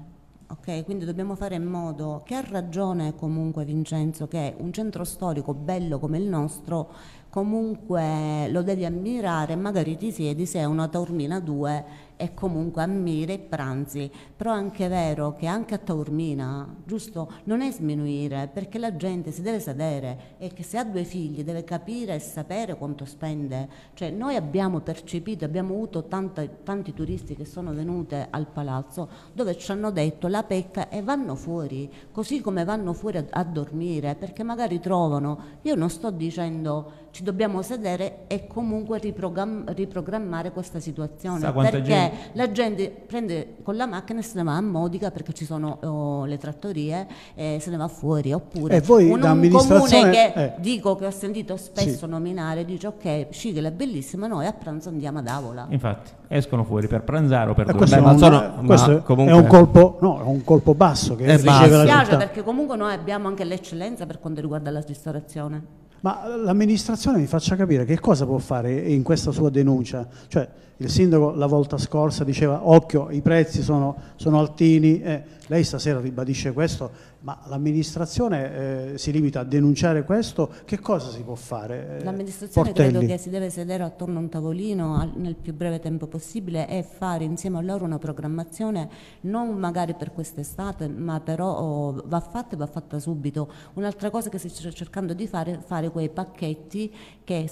Okay, quindi dobbiamo fare in modo che ha ragione comunque Vincenzo che un centro storico bello come il nostro comunque lo devi ammirare, magari ti siedi se è una Taormina 2 e comunque ammira i e Pranzi. Però anche è vero che anche a Taormina, giusto, non è sminuire perché la gente si deve sapere e che se ha due figli deve capire e sapere quanto spende. Cioè noi abbiamo percepito, abbiamo avuto tanti, tanti turisti che sono venuti al palazzo dove ci hanno detto la pecca e vanno fuori, così come vanno fuori a, a dormire perché magari trovano, io non sto dicendo ci dobbiamo sedere e comunque riprogramm- riprogrammare questa situazione. Perché gente... la gente prende con la macchina e se ne va a Modica perché ci sono oh, le trattorie e se ne va fuori. Oppure e voi, un, un comune che eh. dico che ho sentito spesso sì. nominare dice ok, Scigel è bellissima, noi a pranzo andiamo ad Avola. Infatti escono fuori per pranzare o per dormire. Questo, Beh, un, questo comunque... è, un colpo, no, è un colpo basso che eh, basso. la città. perché comunque noi abbiamo anche l'eccellenza per quanto riguarda la ristorazione ma l'amministrazione mi faccia capire che cosa può fare in questa sua denuncia. Cioè, il sindaco la volta scorsa diceva occhio, i prezzi sono, sono altini, eh, lei stasera ribadisce questo, ma l'amministrazione eh, si limita a denunciare questo, che cosa si può fare? Eh, l'amministrazione credo che si deve sedere attorno a un tavolino al, nel più breve tempo possibile e fare insieme a loro una programmazione, non magari per quest'estate, ma però oh, va fatta e va fatta subito. Un'altra cosa che si sta cercando di fare è fare fare quei pacchetti che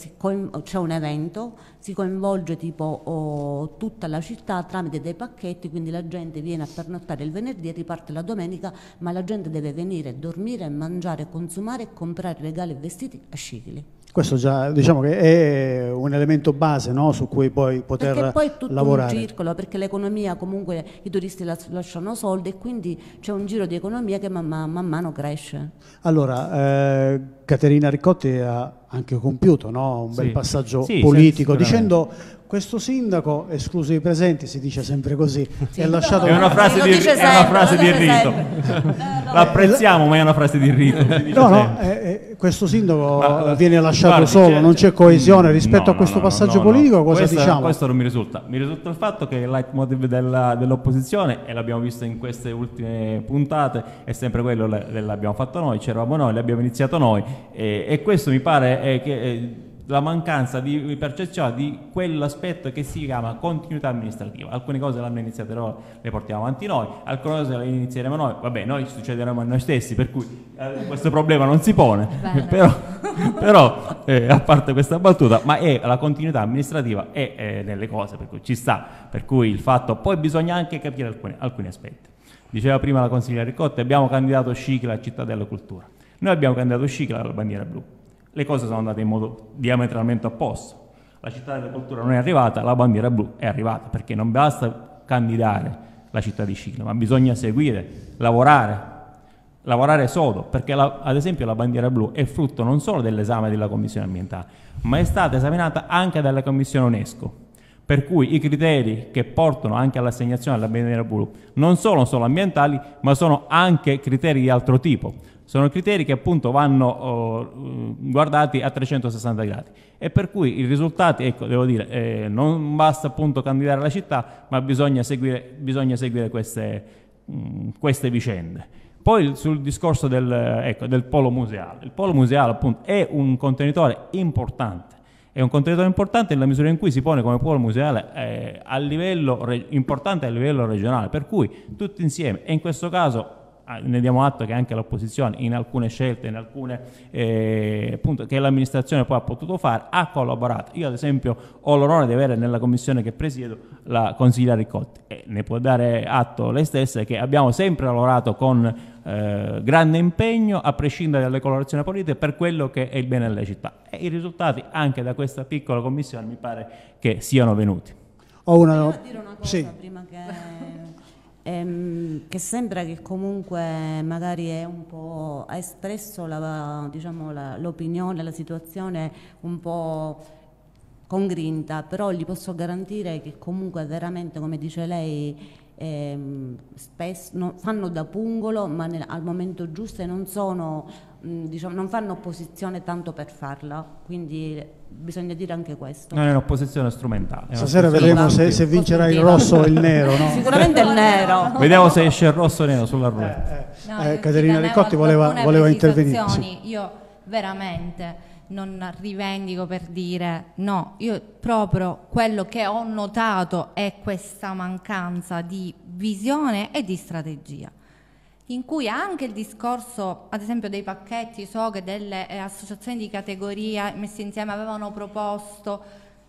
c'è un evento, si coinvolge tipo oh, tutta la città tramite dei pacchetti, quindi la gente viene a pernottare il venerdì e riparte la domenica, ma la gente deve venire, a dormire, mangiare, consumare e comprare regali e vestiti a Scicli. Questo già diciamo che è un elemento base no? su cui poi poter lavorare. Perché poi è tutto lavorare. un circolo, perché l'economia comunque i turisti lasciano soldi e quindi c'è un giro di economia che man, man, man mano cresce. Allora, eh, Caterina Riccotti ha anche compiuto no? un sì. bel passaggio sì, politico dicendo questo sindaco, escluso i presenti, si dice sempre così, sì, è, no, lasciato... è una frase di, è una frase di rito. Eh, no. L'apprezziamo, ma è una frase di rito. No, no, eh, eh, questo sindaco ma, eh, viene lasciato guardi, solo, non c'è coesione mm, rispetto no, a questo passaggio politico, cosa questo, diciamo? Questo non mi risulta. Mi risulta il fatto che il leitmotiv della, dell'opposizione, e l'abbiamo visto in queste ultime puntate, è sempre quello, l'abbiamo fatto noi, c'eravamo noi, l'abbiamo iniziato noi, e, e questo mi pare eh, che la mancanza di percezione di quell'aspetto che si chiama continuità amministrativa. Alcune cose l'hanno iniziata loro, le portiamo avanti noi, alcune cose le inizieremo noi, vabbè, noi succederemo a noi stessi, per cui eh, questo problema non si pone, però, però eh, a parte questa battuta, ma è la continuità amministrativa è, è nelle cose, per cui ci sta, per cui il fatto, poi bisogna anche capire alcune, alcuni aspetti. Diceva prima la consigliera Ricotti, abbiamo candidato Scicla a Città della Cultura. Noi abbiamo candidato Scicla alla bandiera blu le cose sono andate in modo diametralmente opposto. La città della cultura non è arrivata, la bandiera blu è arrivata, perché non basta candidare la città di Ciclo, ma bisogna seguire, lavorare, lavorare sodo, perché la, ad esempio la bandiera blu è frutto non solo dell'esame della Commissione ambientale, ma è stata esaminata anche dalla Commissione UNESCO. Per cui i criteri che portano anche all'assegnazione della bandiera blu non sono solo ambientali, ma sono anche criteri di altro tipo. Sono criteri che appunto vanno oh, guardati a 360 gradi e per cui i risultati, ecco, devo dire, eh, non basta appunto candidare la città, ma bisogna seguire, bisogna seguire queste, mh, mm, queste vicende. Poi sul discorso del, ecco, del, polo museale. Il polo museale appunto è un contenitore importante, è un contenitore importante nella misura in cui si pone come polo museale eh, a livello importante a livello regionale, per cui tutti insieme, e in questo caso ne diamo atto che anche l'opposizione in alcune scelte, in alcune eh, appunto, che l'amministrazione poi ha potuto fare, ha collaborato. Io ad esempio ho l'onore di avere nella commissione che presiedo la consigliera Ricotti e ne può dare atto lei stessa che abbiamo sempre lavorato con eh, grande impegno a prescindere dalle colorazioni politiche per quello che è il bene della città e i risultati anche da questa piccola commissione mi pare che siano venuti. Ho una... Devo dire una cosa sì. prima che ehm, che sembra che comunque magari ha espresso la, diciamo, la, l'opinione, la situazione un po' con grinta, però gli posso garantire che comunque veramente, come dice lei, ehm, spesso, no, fanno da pungolo ma nel, al momento giusto e non, sono, diciamo, non fanno opposizione tanto per farla, quindi bisogna dire anche questo. Non è un'opposizione strumentale. È Stasera vedremo se, se, vincerà il rosso o il nero. No? Sicuramente il nero. Vediamo se esce il rosso o il nero sulla ruota. Eh, eh. No, eh, Caterina Ricotti voleva, voleva intervenire. Sì. Io veramente non rivendico per dire no, io proprio quello che ho notato è questa mancanza di visione e di strategia in cui anche il discorso, ad esempio, dei pacchetti, so che delle eh, associazioni di categoria messe insieme avevano proposto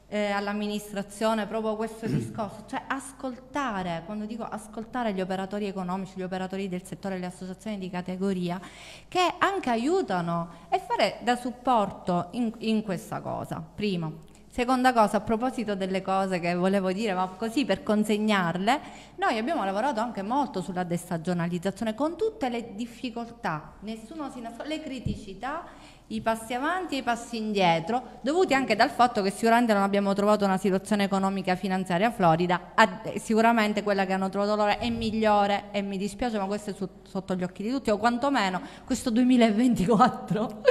eh, all'amministrazione proprio questo mm. discorso, cioè ascoltare, quando dico ascoltare gli operatori economici, gli operatori del settore, le associazioni di categoria, che anche aiutano e fare da supporto in, in questa cosa, prima. Seconda cosa, a proposito delle cose che volevo dire, ma così per consegnarle, noi abbiamo lavorato anche molto sulla destagionalizzazione con tutte le difficoltà, nessuno si nasconde, le criticità i passi avanti e i passi indietro, dovuti anche dal fatto che sicuramente non abbiamo trovato una situazione economica finanziaria florida, eh, sicuramente quella che hanno trovato loro è migliore e mi dispiace, ma questo è su, sotto gli occhi di tutti, o quantomeno questo 2024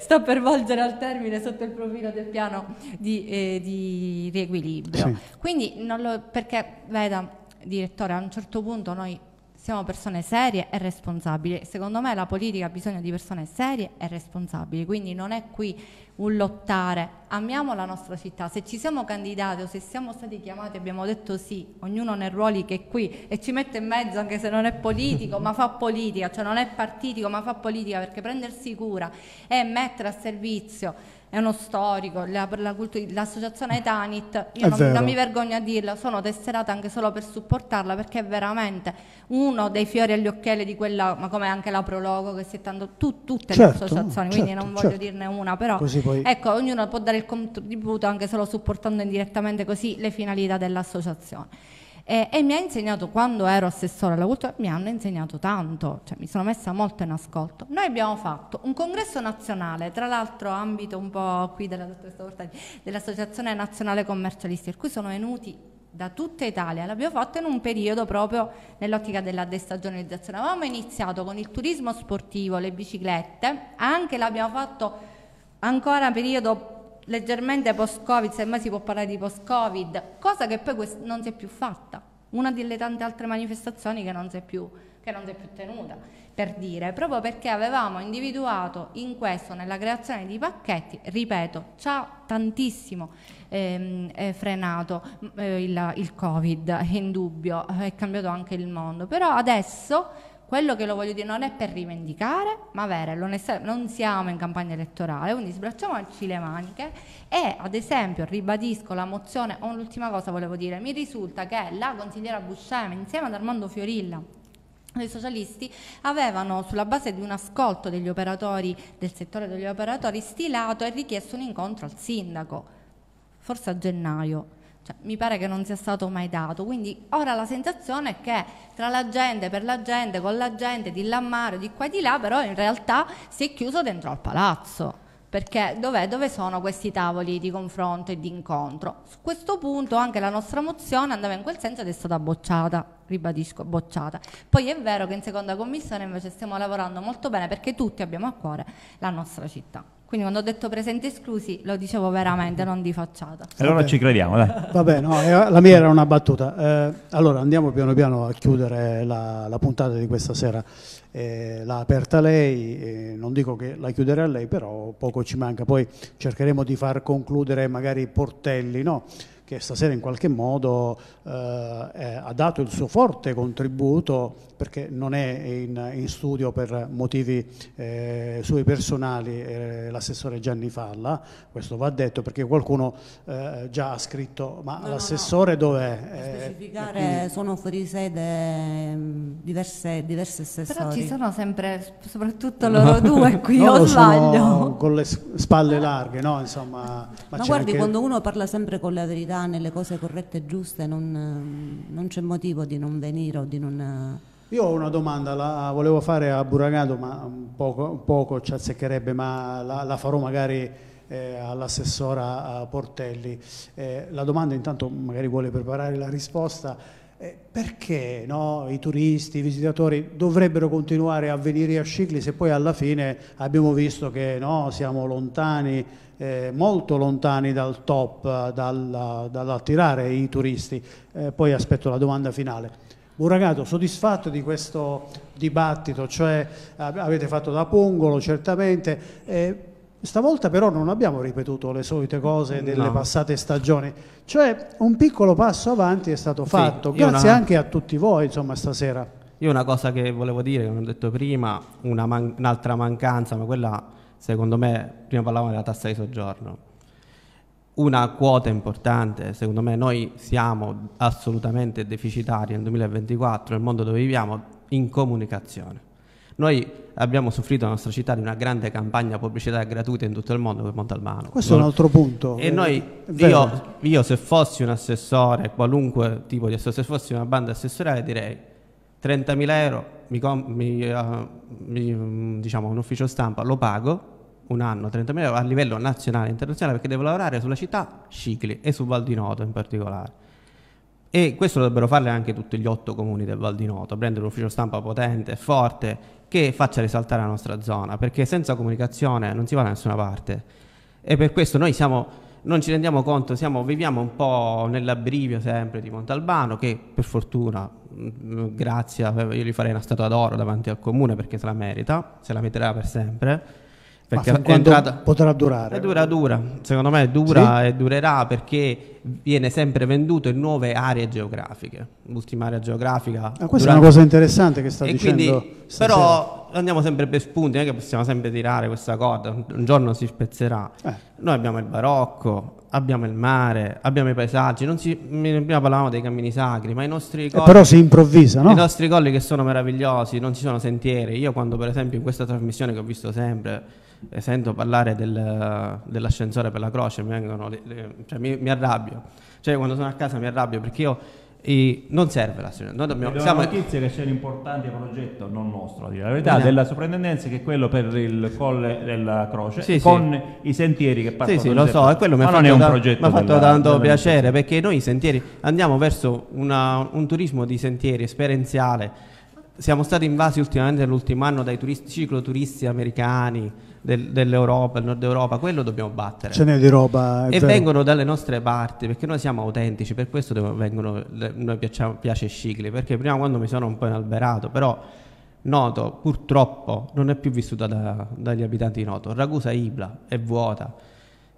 sta per volgere al termine sotto il profilo del piano di, eh, di riequilibrio. Sì. Quindi, lo, perché, veda, direttore, a un certo punto noi siamo persone serie e responsabili. Secondo me la politica ha bisogno di persone serie e responsabili, quindi non è qui un lottare. Amiamo la nostra città, se ci siamo candidati o se siamo stati chiamati abbiamo detto sì, ognuno nei ruoli che è qui e ci mette in mezzo anche se non è politico, ma fa politica, cioè non è partitico, ma fa politica perché prendersi cura e mettere a servizio è uno storico, la, la cultu- l'associazione mm. Tanit, io non, non, mi vergogno a dirlo, sono tesserata anche solo per supportarla perché è veramente uno dei fiori agli occhiali di quella, ma come anche la Prologo che si è tanto, tu, tutte certo, le associazioni, certo, quindi non certo, voglio certo. dirne una, però poi... ecco, ognuno può dare il contributo anche solo supportando indirettamente così le finalità dell'associazione eh, e mi ha insegnato quando ero assessore alla cultura, mi hanno insegnato tanto, cioè mi sono messa molto in ascolto. Noi abbiamo fatto un congresso nazionale, tra l'altro ambito un po' qui della dottoressa Portani, dell'Associazione Nazionale Commercialisti, per cui sono venuti da tutta Italia, l'abbiamo fatto in un periodo proprio nell'ottica della destagionalizzazione. Avevamo iniziato con il turismo sportivo, le biciclette, anche l'abbiamo fatto ancora periodo leggermente post-Covid, semmai si può parlare di post-Covid, cosa che poi non si è più fatta, una delle tante altre manifestazioni che non si è più, più tenuta, per dire, proprio perché avevamo individuato in questo, nella creazione di pacchetti, ripeto, ci ha tantissimo ehm, frenato eh, il, il Covid, è indubbio, è cambiato anche il mondo, però adesso quello che lo voglio dire non è per rivendicare, ma avere l'onestà, non siamo in campagna elettorale, quindi sbracciamoci le maniche e ad esempio ribadisco la mozione, o un'ultima cosa volevo dire, mi risulta che la consigliera Buscema insieme ad Armando Fiorilla i socialisti avevano sulla base di un ascolto degli operatori del settore degli operatori stilato e richiesto un incontro al sindaco forse a gennaio cioè, mi pare che non sia stato mai dato. Quindi ora la sensazione è che tra la gente, per la gente, con la gente, di là a mare, di qua e di là, però in realtà si è chiuso dentro al palazzo. Perché dov'è, dove sono questi tavoli di confronto e di incontro? Su questo punto anche la nostra mozione andava in quel senso ed è stata bocciata, ribadisco, bocciata. Poi è vero che in seconda commissione invece stiamo lavorando molto bene perché tutti abbiamo a cuore la nostra città. Quindi quando ho detto presenti esclusi lo dicevo veramente, non di facciata. Allora ci crediamo, dai. Vabbè, no, eh, la mia era una battuta. Eh, allora andiamo piano piano a chiudere la, la puntata di questa sera. Eh, l'ha aperta lei, eh, non dico che la chiuderà lei, però poco ci manca. Poi cercheremo di far concludere magari i Portelli, no? che stasera in qualche modo eh, ha dato il suo forte contributo perché non è in, in studio per motivi eh, suoi personali eh, l'assessore Gianni Falla, questo va detto perché qualcuno eh, già ha scritto ma no, l'assessore no, no. dov'è? Per eh, specificare eh, sono fuori sede mm, diverse, diverse assessori. Però ci sono sempre soprattutto loro due qui, no, o sbaglio? Con le spalle larghe, no? Insomma, ma, ma guardi anche... quando uno parla sempre con la verità porterà nelle cose corrette e giuste, non, ehm, non c'è motivo di non venire o di non... Eh. Io ho una domanda, la volevo fare a Buragato, ma poco, poco ci azzeccherebbe, ma la, la farò magari eh, all'assessora eh, Portelli. Eh, la domanda intanto magari vuole preparare la risposta. Eh, perché no, i turisti, i visitatori dovrebbero continuare a venire a Scicli se poi alla fine abbiamo visto che no, siamo lontani, eh, molto lontani dal top, dal, dall'attirare i turisti? Eh, poi aspetto la domanda finale. Burragato, soddisfatto di questo dibattito, cioè avete fatto da pungolo certamente, eh, Stavolta però non abbiamo ripetuto le solite cose delle no. passate stagioni, cioè un piccolo passo avanti è stato fatto, sì, grazie una... anche a tutti voi insomma stasera. Io una cosa che volevo dire, come ho detto prima, man... un'altra mancanza, ma quella secondo me, prima parlavamo della tassa di soggiorno, una quota importante, secondo me noi siamo assolutamente deficitari nel 2024, nel mondo dove viviamo, in comunicazione noi abbiamo soffrito la nostra città di una grande campagna pubblicitaria gratuita in tutto il mondo per Montalbano. Questo non... è un altro punto. E noi, eh, io, io, se fossi un assessore, qualunque tipo di assessore, se fossi una banda assessorale direi 30.000 euro, mi, mi, uh, mi, mm, diciamo un ufficio stampa, lo pago un anno 30.000 euro a livello nazionale e internazionale perché devo lavorare sulla città Cicli e su Val di Noto in particolare. E questo dovrebbero farle anche tutti gli otto comuni del Val di Noto, prendere un ufficio stampa potente e forte che faccia risaltare la nostra zona, perché senza comunicazione non si va da nessuna parte. E per questo noi siamo, non ci rendiamo conto, siamo, viviamo un po' nell'abbrivio sempre di Montalbano, che per fortuna, mm, mm, grazie, io gli farei una statua d'oro davanti al comune perché se la merita, se la metterà per sempre perché Ma entrata... potrà durare? È eh, dura, dura. Secondo me dura sì? e durerà perché viene sempre venduto in nuove aree geografiche. L'ultima area geografica. Ah, questa durante... è una cosa interessante che sta e dicendo. Quindi, però andiamo sempre per spunti, non è che possiamo sempre tirare questa corda. Un giorno si spezzerà. Eh. Noi abbiamo il barocco, abbiamo il mare, abbiamo i paesaggi, si, prima parlavamo dei cammini sacri, ma i nostri eh, colli... Eh però si improvvisa, no? I nostri colli che sono meravigliosi, non ci sono sentieri. Io quando per esempio in questa trasmissione che ho visto sempre sento parlare del, dell'ascensore per la croce, mi, vengono, le, le, cioè mi, mi arrabbio. Cioè quando sono a casa mi arrabbio perché io e non serve la signora. Noi dobbiamo, siamo... notizie che un importante progetto, non nostro, la verità, no. della soprintendenza che è quello per il colle della croce sì, con sì. i sentieri che partono. Sì, sì, lo so, e quello mi ha fatto, da, mi ha fatto della, tanto della piacere perché noi i sentieri andiamo verso una, un turismo di sentieri esperienziale. Siamo stati invasi ultimamente nell'ultimo anno dai turisti, cicloturisti americani, del, dell'Europa, del nord Europa, quello dobbiamo battere. Ce n'è di roba. E vero. vengono dalle nostre parti, perché noi siamo autentici, per questo vengono, noi piacciamo, piace Scicli, perché prima quando mi sono un po' inalberato, però Noto purtroppo non è più vissuta da, dagli abitanti di Noto, Ragusa Ibla è vuota,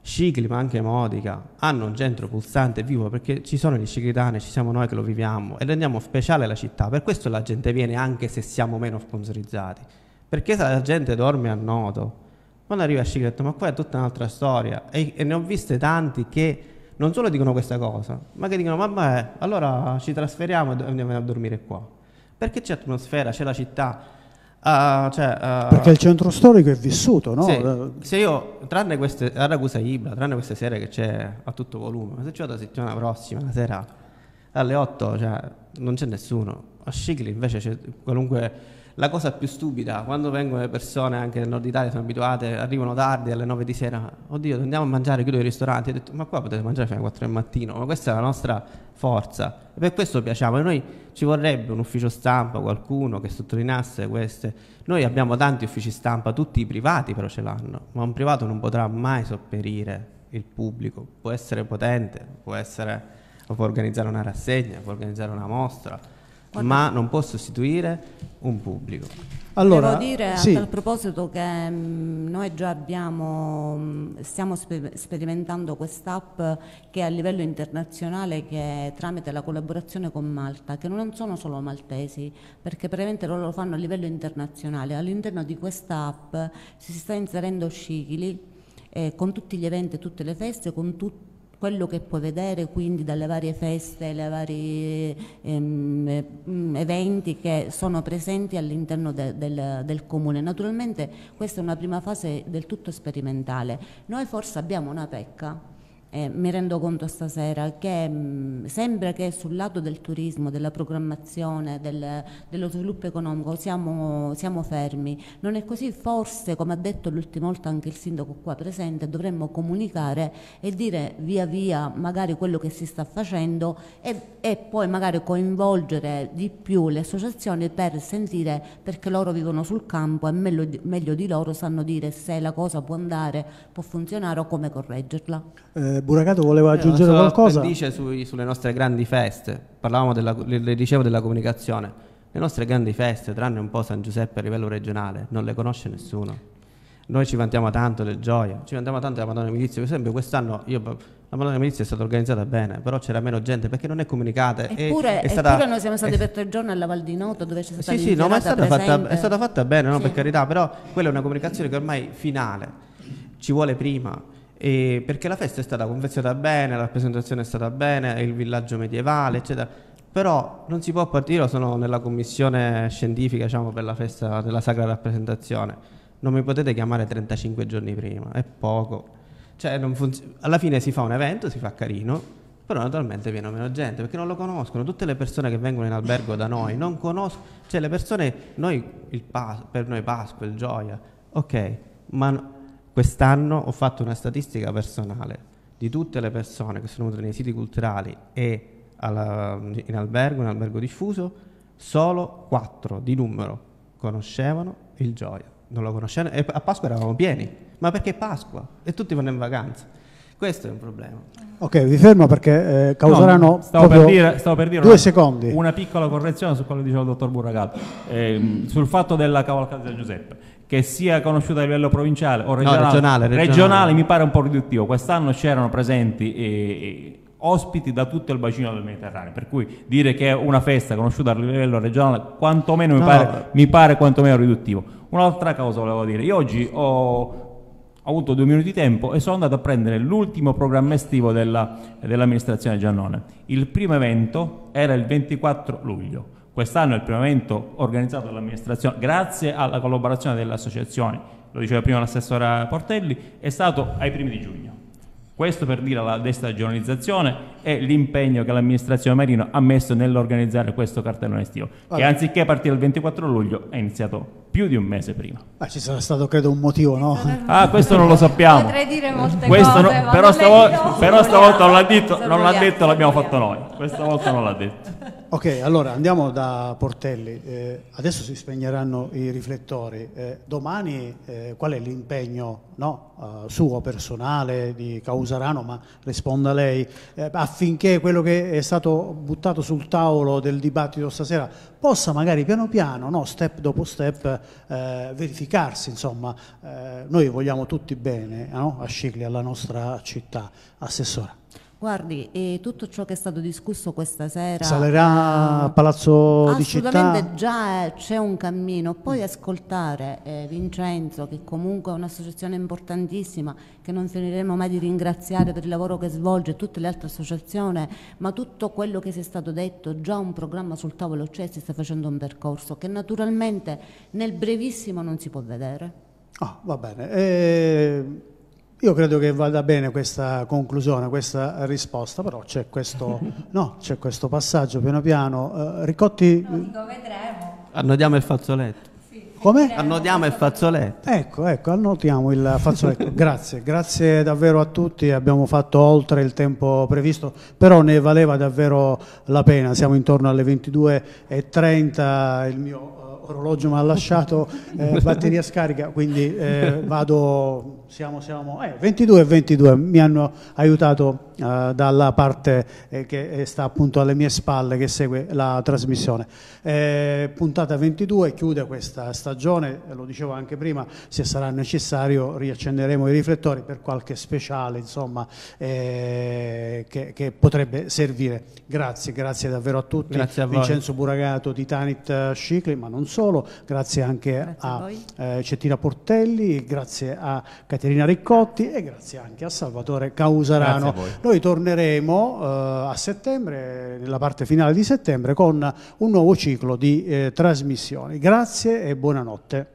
Scicli ma anche Modica hanno un centro pulsante vivo perché ci sono gli sciclitani, ci siamo noi che lo viviamo e rendiamo speciale la città, per questo la gente viene anche se siamo meno sponsorizzati, perché se la gente dorme a Noto quando arriva a Chico ho detto, ma qua è tutta un'altra storia. E, e, ne ho viste tanti che non solo dicono questa cosa, ma che dicono, vabbè, allora ci trasferiamo e andiamo a dormire qua. Perché c'è atmosfera, c'è la città. Uh, cioè, uh, Perché il centro storico è vissuto, no? Se, se io, tranne queste, a Ragusa Ibla, tranne queste sere che c'è a tutto volume, ma se c'è la settimana prossima, la sera alle 8, cioè, non c'è nessuno. A Scicli invece c'è qualunque la cosa più stupida, quando vengono le persone anche nel nord Italia, sono abituate, arrivano tardi alle 9 di sera, oddio andiamo a mangiare, chiudo i ristoranti, ho detto ma qua potete mangiare fino alle 4 del mattino, ma questa è la nostra forza e per questo piaciamo, e noi ci vorrebbe un ufficio stampa, qualcuno che sottolineasse queste, noi abbiamo tanti uffici stampa, tutti i privati però ce l'hanno, ma un privato non potrà mai sopperire il pubblico, può essere potente, può, essere, può organizzare una rassegna, può organizzare una mostra Guarda. ma non può sostituire un pubblico. Allora, Devo dire sì. a tal proposito che mh, mm, noi già abbiamo, mh, mm, stiamo sper sperimentando quest'app che è a livello internazionale che tramite la collaborazione con Malta, che non sono solo maltesi, perché praticamente loro lo fanno a livello internazionale. All'interno di questa app si sta inserendo Scicli eh, con tutti gli eventi, tutte le feste, con tutti quello che puoi vedere quindi dalle varie feste, dai vari ehm, mm, eventi che sono presenti all'interno de, del, del, comune. Naturalmente questa è una prima fase del tutto sperimentale. Noi forse abbiamo una pecca eh, mi rendo conto stasera che mh, mm, sembra che sul lato del turismo, della programmazione, del, dello sviluppo economico siamo, siamo, fermi. Non è così, forse come ha detto l'ultima volta anche il sindaco qua presente, dovremmo comunicare e dire via via magari quello che si sta facendo e, e poi magari coinvolgere di più le associazioni per sentire perché loro vivono sul campo e meglio, meglio di loro sanno dire se la cosa può andare, può funzionare o come correggerla. Eh eh, Buracato voleva eh, aggiungere eh, so, qualcosa. Dice sulle nostre grandi feste, parlavamo della, le, dicevo della comunicazione, le nostre grandi feste, tranne un po' San Giuseppe a livello regionale, non le conosce nessuno. Noi ci vantiamo tanto del gioie, ci vantiamo tanto della Madonna Milizia, per esempio quest'anno io, la Madonna Milizia è stata organizzata bene, però c'era meno gente perché non è comunicata. Eppure, è stata, eppure noi siamo stati è, per tre giorni alla Val di Noto dove c'è stata Sì, sì, no, ma è stata, fatta, è stata fatta, bene, no, sì. per carità, però quella è una comunicazione che ormai finale, ci vuole prima e perché la festa è stata confezionata bene, la rappresentazione è stata bene, il villaggio medievale, eccetera. Però non si può partire, io sono nella commissione scientifica diciamo, per la festa della sacra rappresentazione. Non mi potete chiamare 35 giorni prima, è poco. Cioè, funzi- alla fine si fa un evento, si fa carino, però naturalmente viene meno gente perché non lo conoscono. Tutte le persone che vengono in albergo da noi non conoscono, cioè le persone, noi, Pas- per noi Pasqua, il Gioia, ok, ma... No- Quest'anno ho fatto una statistica personale di tutte le persone che sono venute nei siti culturali e alla, in albergo, in albergo diffuso, solo quattro di numero conoscevano il Gioia. Non lo conoscevano e a Pasqua eravamo pieni, ma perché Pasqua e tutti vanno in vacanza. Questo è un problema. Ok, vi fermo perché eh, causeranno no, stavo, per dire, stavo, per dire, due una, secondi. Una piccola correzione su quello che diceva il dottor Burragato, ehm, sul fatto della cavalcata di Giuseppe che sia conosciuta a livello provinciale o regionale, no, regionale, regionale. regionale mi pare un po' riduttivo. Quest'anno c'erano presenti eh, eh, ospiti da tutto il bacino del Mediterraneo, per cui dire che è una festa conosciuta a livello regionale quantomeno mi, no, pare, mi pare quantomeno riduttivo. Un'altra cosa volevo dire, io oggi ho ho avuto due minuti di tempo e sono andato a prendere l'ultimo programma estivo della, dell'amministrazione Giannone. Il primo evento era il 24 luglio. Quest'anno è il primo evento organizzato dall'amministrazione, grazie alla collaborazione delle associazioni, lo diceva prima l'assessore Portelli, è stato ai primi di giugno. Questo per dire la destagionalizzazione e l'impegno che l'amministrazione Marino ha messo nell'organizzare questo cartellone estivo, Vabbè. che anziché partire il 24 luglio è iniziato più di un mese prima. Ma ci sarà stato credo un motivo, no? Ah, questo non lo sappiamo. Potrei dire molte questo cose, no, però, stavo, però stavolta non l'ha detto, l'abbiamo fatto noi. Questa volta non l'ha detto. Ok, allora andiamo da Portelli. Eh, adesso si spegneranno i riflettori. Eh, domani eh, qual è l'impegno no, eh, suo personale di Causarano, ma risponda lei, eh, affinché quello che è stato buttato sul tavolo del dibattito stasera possa magari piano piano, no, step dopo step, eh, verificarsi. Insomma, noi vogliamo tutti bene no, a Scicli, alla nostra città. Assessora. Guardi, eh, tutto ciò che è stato discusso questa sera... Salerà a ah, Palazzo di Città? Assolutamente già c'è un cammino. Poi ascoltare eh, Vincenzo, che comunque è un'associazione importantissima, che non finiremo mai di ringraziare per il lavoro che svolge, tutte le altre associazioni, ma tutto quello che si è stato detto, già un programma sul tavolo c'è, si sta facendo un percorso che naturalmente nel brevissimo non si può vedere. Ah, oh, va bene. Eh... Io credo che vada bene questa conclusione, questa risposta, però c'è questo, no, c'è questo passaggio piano piano. Uh, eh, Ricotti... No, eh, dico, vedremo. Annodiamo il fazzoletto. Sì, Come? Annodiamo il fazzoletto. Ecco, ecco, annotiamo il fazzoletto. grazie, grazie davvero a tutti, abbiamo fatto oltre il tempo previsto, però ne valeva davvero la pena, siamo intorno alle 22.30, il mio orologio mi ha lasciato eh, batteria scarica, quindi eh, vado, siamo, siamo, eh, 22 e 22, mi hanno aiutato eh, dalla parte eh, che eh, sta appunto alle mie spalle che segue la trasmissione. puntata 22 chiude questa stagione, lo dicevo anche prima, se sarà necessario riaccenderemo i riflettori per qualche speciale insomma, che, che potrebbe servire. Grazie, grazie davvero a tutti. Grazie a voi. Vincenzo Buragato Titanit Tanit Scicli, ma non solo solo, grazie anche grazie a, a eh, Cettina Portelli, grazie a Caterina Riccotti e grazie anche a Salvatore Causarano. A Noi torneremo eh, a settembre, nella parte finale di settembre, con un nuovo ciclo di eh, trasmissioni. Grazie e buonanotte.